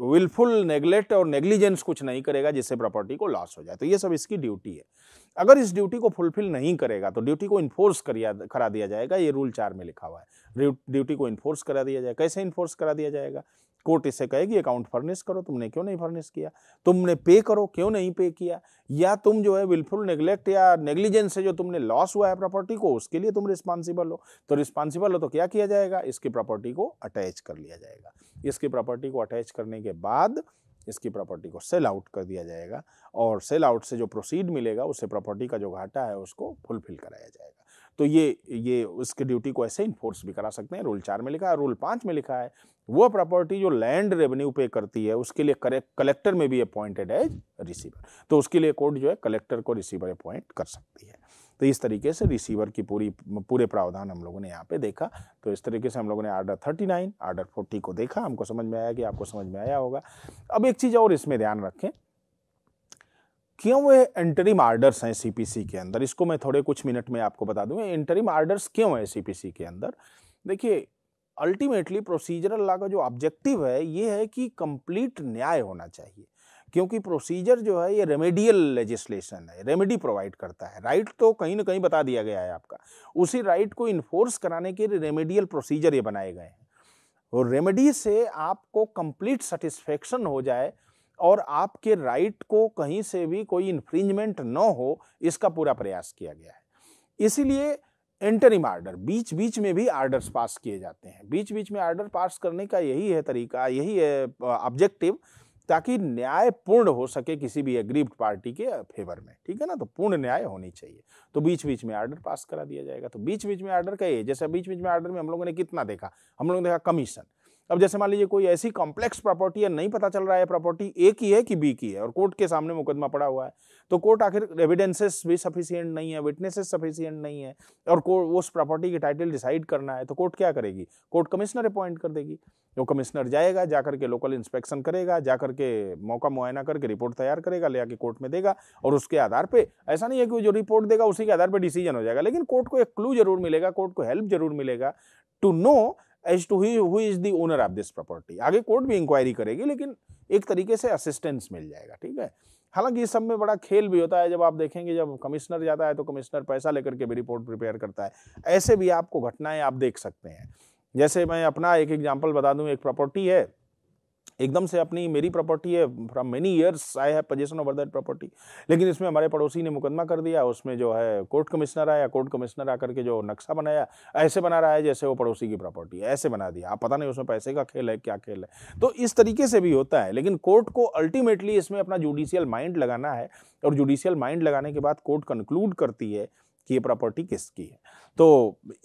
Speaker 1: विलफुल नेग्लेक्ट और नेग्लिजेंस कुछ नहीं करेगा जिससे प्रॉपर्टी को लॉस हो जाए तो ये सब इसकी ड्यूटी है अगर इस ड्यूटी को फुलफिल नहीं करेगा तो ड्यूटी को इन्फोर्स करिया करा दिया जाएगा ये रूल चार में लिखा हुआ है ड्यूटी को इन्फोर्स करा दिया जाएगा कैसे इन्फोर्स करा दिया जाएगा कोर्ट इसे कहेगी अकाउंट फर्निश करो तुमने क्यों नहीं फर्निश किया तुमने पे करो क्यों नहीं पे किया या तुम जो है विलफुल नेग्लेक्ट या नेग्लिजेंस से जो तुमने लॉस हुआ है प्रॉपर्टी को उसके लिए तुम रिस्पॉन्सिबल हो तो रिस्पॉन्सिबल हो तो क्या किया जाएगा इसकी प्रॉपर्टी को अटैच कर लिया जाएगा इसकी प्रॉपर्टी को अटैच करने के बाद इसकी प्रॉपर्टी को सेल आउट कर दिया जाएगा और सेल आउट से जो प्रोसीड मिलेगा उससे प्रॉपर्टी का जो घाटा है उसको फुलफिल कराया जाएगा तो ये ये उसकी ड्यूटी को ऐसे इन्फोर्स भी करा सकते हैं रूल चार में लिखा है रूल पाँच में लिखा है वो प्रॉपर्टी जो लैंड रेवेन्यू पे करती है उसके लिए करेक्ट कलेक्टर में भी अपॉइंटेड है रिसीवर तो उसके लिए कोर्ट जो है कलेक्टर को रिसीवर अपॉइंट कर सकती है तो इस तरीके से रिसीवर की पूरी पूरे प्रावधान हम लोगों ने यहाँ पे देखा तो इस तरीके से हम लोगों ने order thirty nine order forty को देखा हमको समझ में आया कि आपको समझ में आया होगा अब एक चीज़ और इसमें ध्यान रखें क्यों वे इंटरिम आर्डर्स हैं सीपीसी के अंदर इसको मैं थोड़े कुछ मिनट में आपको बता दूँ इंटरिम आर्डर्स क्यों हैं सीपीसी के अंदर देखिए अल्टीमेटली प्रोसीजरल लॉ का जो ऑब्जेक्टिव है ये है कि कंप्लीट न्याय होना चाहिए क्योंकि प्रोसीजर जो है ये रेमेडियल लेजिस्लेशन है रेमेडी प्रोवाइड करता है राइट तो कहीं ना कहीं बता दिया गया है आपका उसी राइट को इन्फोर्स कराने के लिए रेमेडियल प्रोसीजर ये बनाए गए हैं और रेमेडी से आपको कंप्लीट सेटिस्फेक्शन हो जाए और आपके राइट को कहीं से भी कोई इन्फ्रिंजमेंट न हो इसका पूरा प्रयास किया गया है इसीलिए एंटरिम आर्डर बीच बीच में भी आर्डर्स पास किए जाते हैं बीच बीच में आर्डर पास करने का यही है तरीका यही है ऑब्जेक्टिव ताकि न्याय पूर्ण हो सके किसी भी एग्रीव्ड पार्टी के फेवर में ठीक है ना तो पूर्ण न्याय होनी चाहिए तो बीच बीच में आर्डर पास करा दिया जाएगा तो बीच बीच में आर्डर का ये जैसे बीच बीच में आर्डर में हम लोगों ने कितना देखा हम लोगों ने देखा कमीशन अब जैसे मान लीजिए कोई ऐसी कॉम्प्लेक्स प्रॉपर्टी है नहीं पता चल रहा है प्रॉपर्टी ए की है कि बी की है और कोर्ट के सामने मुकदमा पड़ा हुआ है तो कोर्ट आखिर एविडेंसेस भी सफिशियंट नहीं है विटनेसेस सफिशियंट नहीं है और कोर्ट उस प्रॉपर्टी की टाइटल डिसाइड करना है तो कोर्ट क्या करेगी कोर्ट कमिश्नर अपॉइंट कर देगी वो कमिश्नर जाएगा जाकर के लोकल इंस्पेक्शन करेगा जाकर के मौका मुआयना करके रिपोर्ट तैयार करेगा ले आके कोर्ट में देगा और उसके आधार पर ऐसा नहीं है कि जो रिपोर्ट देगा उसी के आधार पर डिसीजन हो जाएगा लेकिन कोर्ट को एक क्लू जरूर मिलेगा कोर्ट को हेल्प जरूर मिलेगा to know as to he who is the owner of this property आगे कोर्ट भी इंक्वायरी करेगी लेकिन एक तरीके से असिस्टेंस मिल जाएगा ठीक है हालांकि इस सब में बड़ा खेल भी होता है जब आप देखेंगे जब कमिश्नर जाता है तो कमिश्नर पैसा लेकर के भी रिपोर्ट प्रिपेयर करता है ऐसे भी आपको घटनाएं आप देख सकते हैं जैसे मैं अपना एक एग्जाम्पल बता दूँ एक प्रॉपर्टी है एकदम से अपनी मेरी प्रॉपर्टी है from many years I have possession over that property लेकिन इसमें हमारे पड़ोसी ने मुकदमा कर दिया उसमें जो है कोर्ट कमिश्नर आया कोर्ट कमिश्नर आकर के जो नक्शा बनाया ऐसे बना रहा है जैसे वो पड़ोसी की प्रॉपर्टी है ऐसे बना दिया आप पता नहीं उसमें पैसे का खेल है क्या खेल है तो इस तरीके से भी होता है लेकिन कोर्ट को अल्टीमेटली इसमें अपना जुडिशियल माइंड लगाना है और जुडिशियल माइंड लगाने के बाद कोर्ट कंक्लूड करती है कि ये प्रॉपर्टी किसकी है तो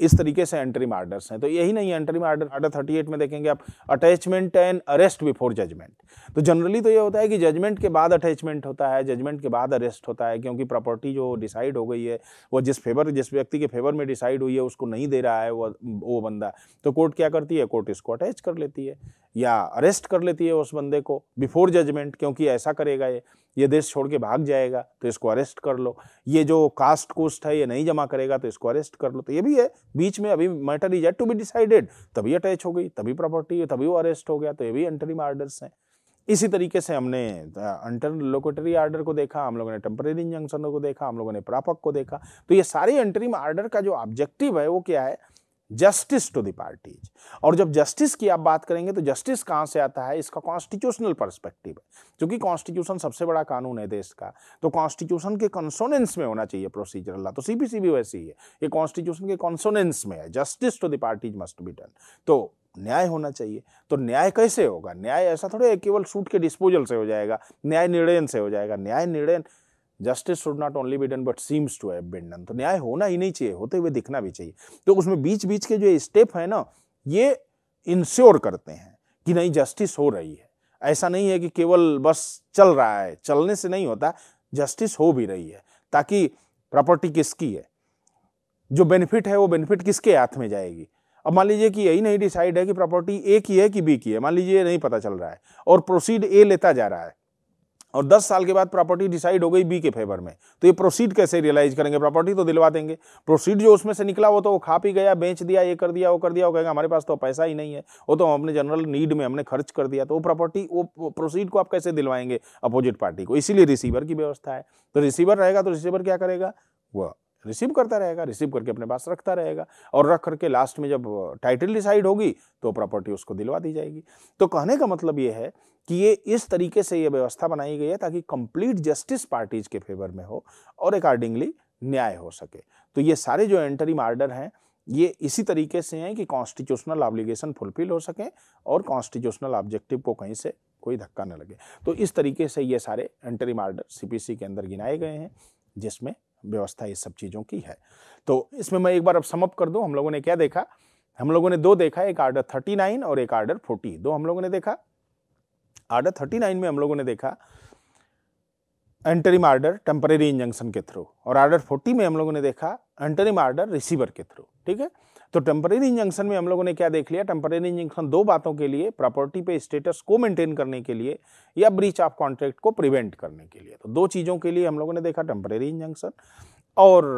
Speaker 1: इस तरीके से एंट्री आर्डर्स हैं तो यही नहीं entry order order thirty eight में देखेंगे आप attachment and arrest before judgment तो जनरली तो ये होता है कि जजमेंट के बाद अटैचमेंट होता है जजमेंट के बाद अरेस्ट होता है क्योंकि प्रॉपर्टी जो डिसाइड हो गई है वो जिस फेवर जिस व्यक्ति के फेवर में डिसाइड हुई है उसको नहीं दे रहा है वो वो बंदा तो कोर्ट क्या करती है कोर्ट इसको अटैच कर लेती है या अरेस्ट कर लेती है उस बंदे को बिफोर जजमेंट क्योंकि ऐसा करेगा ये ये देश छोड़ के भाग जाएगा तो इसको अरेस्ट कर लो ये जो कास्ट कोस्ट है ये नहीं जमा करेगा तो इसको अरेस्ट कर लो तो ये भी है बीच में अभी matter is yet to be decided तभी अटैच हो गई तभी प्रॉपर्टी तभी वो अरेस्ट हो गया तो ये भी एंटरिम आर्डर्स हैं इसी तरीके से हमने इंटरलोकेटरी आर्डर को देखा हम लोगों ने टेम्परे इंजंक्शनों को देखा हम लोगों ने प्रापक को देखा तो ये सारे इंटरिम आर्डर का जो ऑब्जेक्टिव है वो क्या है जस्टिस टू तो पार्टीज और जब जस्टिस की आप बात करेंगे तो जस्टिस कहां से आता है इसका कॉन्स्टिट्यूशनल परस्पेक्टिव है क्योंकि कॉन्स्टिट्यूशन सबसे बड़ा कानून है देश का तो कॉन्स्टिट्यूशन के कंसोनेंस में होना चाहिए प्रोसीजर ला तो सीबीसी भी वैसी ही है ये कॉन्स्टिट्यूशन के कंसोनेंस में है जस्टिस टू तो पार्टीज मस्ट बी डन तो न्याय होना चाहिए तो न्याय कैसे होगा न्याय ऐसा थोड़े केवल सूट के डिस्पोजल से हो जाएगा न्याय निर्णय से हो जाएगा न्याय निर्णय justice should not only be done but seems to have been done तो न्याय होना ही नहीं चाहिए होते हुए दिखना भी चाहिए तो उसमें बीच बीच के जो स्टेप है ना ये इंश्योर करते हैं कि नहीं जस्टिस हो रही है ऐसा नहीं है कि केवल बस चल रहा है चलने से नहीं होता जस्टिस हो भी रही है ताकि प्रॉपर्टी किसकी है जो बेनिफिट है वो बेनिफिट किसके हाथ में जाएगी अब मान लीजिए कि यही नहीं डिसाइड है कि प्रॉपर्टी ए की है कि बी की है मान लीजिए नहीं पता चल रहा है और प्रोसीड ए लेता जा रहा है और 10 साल के बाद प्रॉपर्टी डिसाइड हो गई बी के फेवर में तो ये प्रोसीड कैसे रियलाइज करेंगे प्रॉपर्टी तो दिलवा देंगे प्रोसीड जो उसमें से निकला वो तो वो खा पी गया बेच दिया ये कर दिया वो कर दिया वो कहेगा हमारे पास तो पैसा ही नहीं है वो तो हम अपने जनरल नीड में हमने खर्च कर दिया तो वो प्रॉपर्टी वो प्रोसीड को आप कैसे दिलवाएंगे अपोजिट पार्टी को इसीलिए रिसीवर की व्यवस्था है तो रिसीवर रहेगा तो रिसीवर क्या करेगा वह रिसीव करता रहेगा रिसीव करके अपने पास रखता रहेगा और रख करके लास्ट में जब टाइटल डिसाइड होगी तो प्रॉपर्टी उसको दिलवा दी जाएगी तो कहने का मतलब ये है कि ये इस तरीके से ये व्यवस्था बनाई गई है ताकि कंप्लीट जस्टिस पार्टीज के फेवर में हो और अकॉर्डिंगली न्याय हो सके तो ये सारे जो एंटरिम आर्डर हैं ये इसी तरीके से हैं कि कॉन्स्टिट्यूशनल ऑब्लिगेशन फुलफिल हो सकें और कॉन्स्टिट्यूशनल ऑब्जेक्टिव को कहीं से कोई धक्का न लगे तो इस तरीके से ये सारे एंटरिम आर्डर सीपीसी के अंदर गिनाए गए हैं जिसमें व्यवस्था ये सब चीज़ों की है तो इसमें मैं एक बार अब समअप कर दूँ हम लोगों ने क्या देखा हम लोगों ने दो देखा एक आर्डर थर्टी नाइन और एक आर्डर फोर्टी दो हम लोगों ने देखा आर्डर थर्टी नाइन में हम लोगों ने देखा एंटरिम आर्डर टेम्परेरी इंजंक्शन के थ्रू और आर्डर फोर्टी में हम लोगों ने देखा एंटरिम आर्डर रिसीवर के थ्रू ठीक है तो टेम्पररी इंजंक्शन में हम लोगों ने क्या देख लिया टेम्पररी इंजंक्शन दो बातों के लिए प्रॉपर्टी पे स्टेटस को मेंटेन करने के लिए या ब्रीच ऑफ कॉन्ट्रैक्ट को प्रिवेंट करने के लिए तो दो चीज़ों के लिए हम लोगों ने देखा टेम्परेरी इंजंक्शन और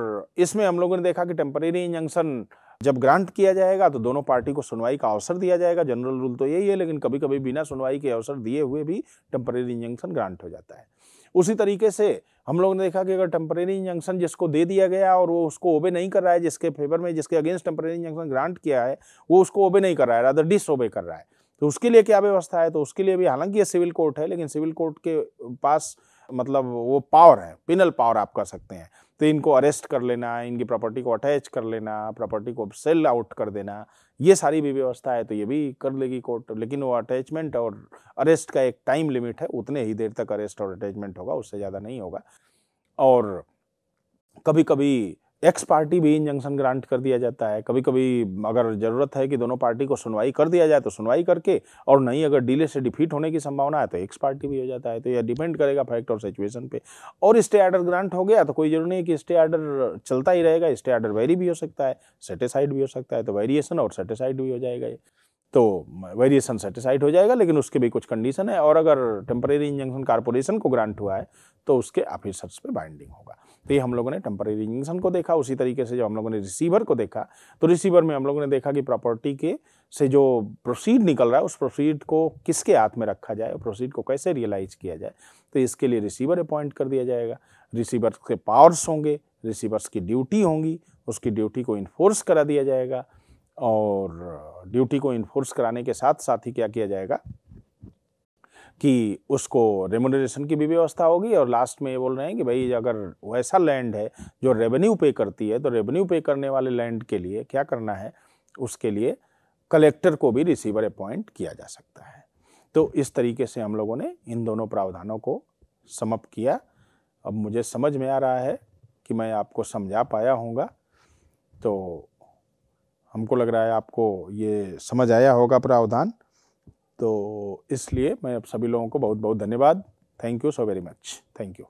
Speaker 1: इसमें हम लोगों ने देखा कि टेम्परेरी इंजंक्शन जब ग्रांट किया जाएगा तो दोनों पार्टी को सुनवाई का अवसर दिया जाएगा जनरल रूल तो यही है लेकिन कभी कभी बिना सुनवाई के अवसर दिए हुए भी टेम्परेरी इंजंक्शन ग्रांट हो जाता है उसी तरीके से हम लोग ने देखा कि अगर टेम्परेरी इंजंक्शन जिसको दे दिया गया और वो उसको ओबे नहीं कर रहा है जिसके फेवर में जिसके अगेंस्ट टेम्परेरी इंजंक्शन ग्रांट किया है वो उसको ओबे नहीं कर रहा है रादर ओबे कर रहा है तो उसके लिए क्या व्यवस्था है तो उसके लिए भी हालांकि ये सिविल कोर्ट है लेकिन सिविल कोर्ट के पास मतलब वो पावर है पिनल पावर आप कर सकते हैं तो इनको अरेस्ट कर लेना इनकी प्रॉपर्टी को अटैच कर लेना प्रॉपर्टी को सेल आउट कर देना ये सारी भी व्यवस्था है तो ये भी कर लेगी कोर्ट लेकिन वो अटैचमेंट और अरेस्ट का एक टाइम लिमिट है उतने ही देर तक अरेस्ट और अटैचमेंट होगा उससे ज़्यादा नहीं होगा और कभी कभी एक्स पार्टी भी इंजंक्शन ग्रांट कर दिया जाता है कभी कभी अगर ज़रूरत है कि दोनों पार्टी को सुनवाई कर दिया जाए तो सुनवाई करके और नहीं अगर डीले से डिफीट होने की संभावना है तो एक्स पार्टी भी हो जाता है तो यह डिपेंड करेगा फैक्ट और सिचुएशन पे और स्टे आर्डर ग्रांट हो गया तो कोई जरूरी नहीं है कि स्टे आर्डर चलता ही रहेगा स्टे आर्डर वेरी भी हो सकता है सेटिसाइड भी हो सकता है तो वेरिएशन और सेटिसाइड भी हो जाएगा ये तो वेरिएशन सेटिसाइड हो जाएगा लेकिन उसके भी कुछ कंडीशन है और अगर टेम्परेरी इंजंक्शन कारपोरेशन को ग्रांट हुआ है तो उसके ऑफिसर्स पर बाइंडिंग होगा तो ये हम लोगों ने टेम्पररी इंजंक्शन को देखा उसी तरीके से जब हम लोगों ने रिसीवर को देखा तो रिसीवर में हम लोगों ने देखा कि प्रॉपर्टी के से जो प्रोसीड निकल रहा है उस प्रोसीड को किसके हाथ में रखा जाए प्रोसीड को कैसे रियलाइज किया जाए तो इसके लिए रिसीवर अपॉइंट कर दिया जाएगा रिसीवर के पावर्स होंगे रिसीवर्स की ड्यूटी होंगी उसकी ड्यूटी को इन्फोर्स करा दिया जाएगा और ड्यूटी को इन्फोर्स कराने के साथ साथ ही क्या किया जाएगा कि उसको रेमोडेशन की भी व्यवस्था होगी और लास्ट में ये बोल रहे हैं कि भाई अगर वैसा लैंड है जो रेवेन्यू पे करती है तो रेवेन्यू पे करने वाले लैंड के लिए क्या करना है उसके लिए कलेक्टर को भी रिसीवर अपॉइंट किया जा सकता है तो इस तरीके से हम लोगों ने इन दोनों प्रावधानों को समप किया अब मुझे समझ में आ रहा है कि मैं आपको समझा पाया होगा तो हमको लग रहा है आपको ये समझ आया होगा प्रावधान तो इसलिए मैं आप सभी लोगों को बहुत बहुत धन्यवाद thank you so very much thank you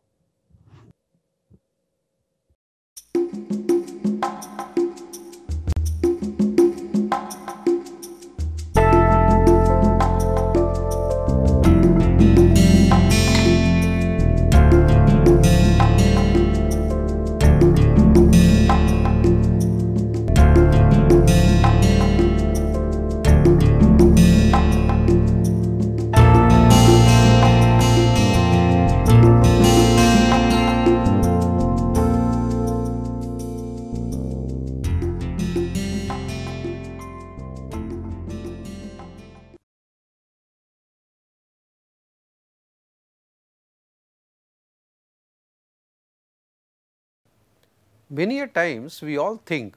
Speaker 2: Many a times we all think,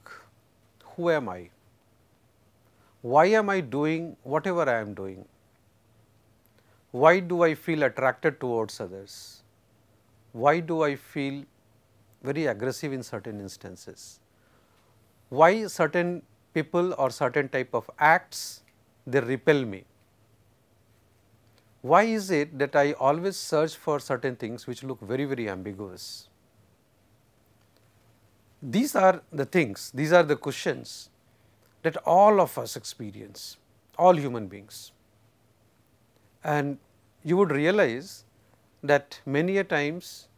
Speaker 2: who am I? Why am I doing whatever I am doing? Why do I feel attracted towards others? Why do I feel very aggressive in certain instances? Why certain people or certain type of acts they repel me? Why is it that I always search for certain things which look very, very ambiguous? these are the things, these are the questions that all of us experience, all human beings. And you would realize that many a times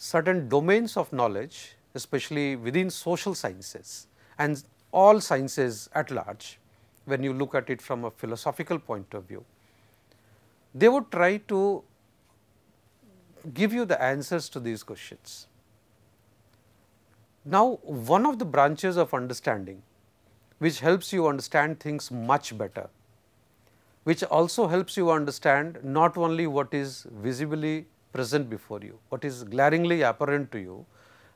Speaker 2: certain domains of knowledge, especially within social sciences and all sciences at large, when you look at it from a philosophical point of view, they would try to give you the answers to these questions. Now, one of the branches of understanding which helps you understand things much better, which also helps you understand not only what is visibly present before you, what is glaringly apparent to you,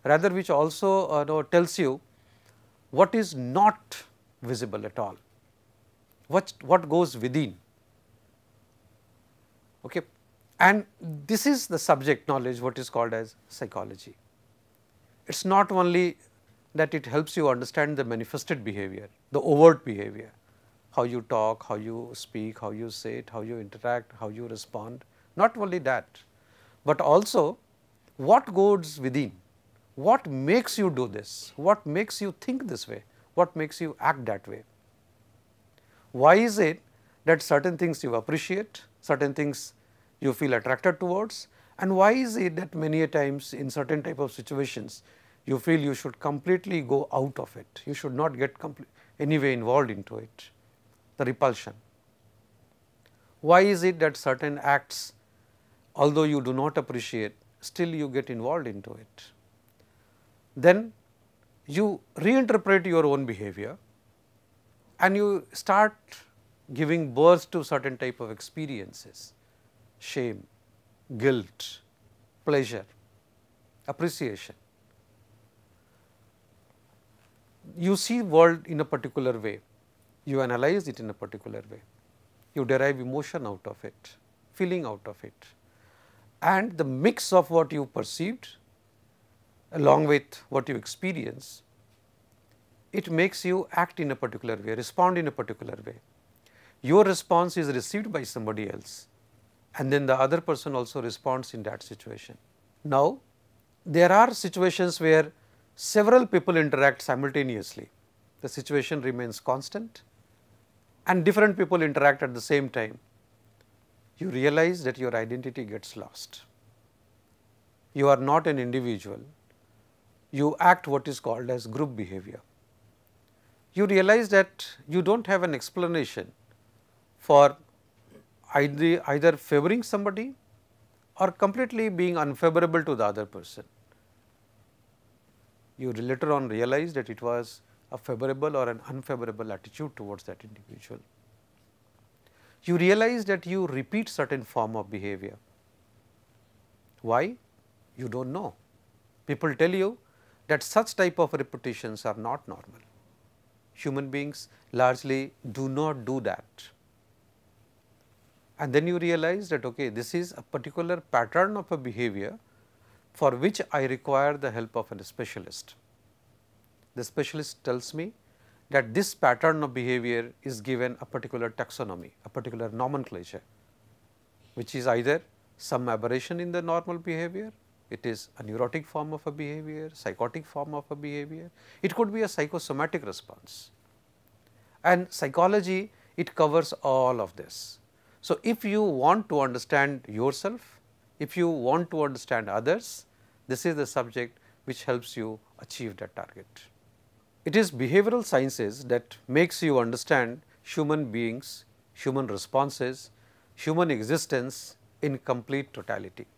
Speaker 2: rather which also uh, tells you what is not visible at all, what, what goes within. Okay. And this is the subject knowledge what is called as psychology it is not only that it helps you understand the manifested behavior, the overt behavior, how you talk, how you speak, how you say it, how you interact, how you respond, not only that, but also what goes within, what makes you do this, what makes you think this way, what makes you act that way. Why is it that certain things you appreciate, certain things you feel attracted towards and why is it that many a times in certain type of situations, you feel you should completely go out of it, you should not get anyway involved into it, the repulsion. Why is it that certain acts, although you do not appreciate, still you get involved into it? Then you reinterpret your own behavior and you start giving birth to certain type of experiences, shame, guilt, pleasure, appreciation. You see world in a particular way, you analyze it in a particular way, you derive emotion out of it, feeling out of it and the mix of what you perceived along with what you experience, it makes you act in a particular way, respond in a particular way. Your response is received by somebody else and then the other person also responds in that situation. Now, there are situations where several people interact simultaneously, the situation remains constant and different people interact at the same time. You realize that your identity gets lost. You are not an individual, you act what is called as group behavior. You realize that you do not have an explanation for either, either favoring somebody or completely being unfavorable to the other person. You later on realize that it was a favorable or an unfavorable attitude towards that individual. You realize that you repeat certain form of behavior. Why? You do not know. People tell you that such type of repetitions are not normal. Human beings largely do not do that. And then you realize that okay, this is a particular pattern of a behavior for which I require the help of a specialist. The specialist tells me that this pattern of behavior is given a particular taxonomy, a particular nomenclature, which is either some aberration in the normal behavior, it is a neurotic form of a behavior, psychotic form of a behavior, it could be a psychosomatic response. And psychology, it covers all of this. So, if you want to understand yourself, if you want to understand others, this is the subject which helps you achieve that target. It is behavioral sciences that makes you understand human beings, human responses, human existence in complete totality.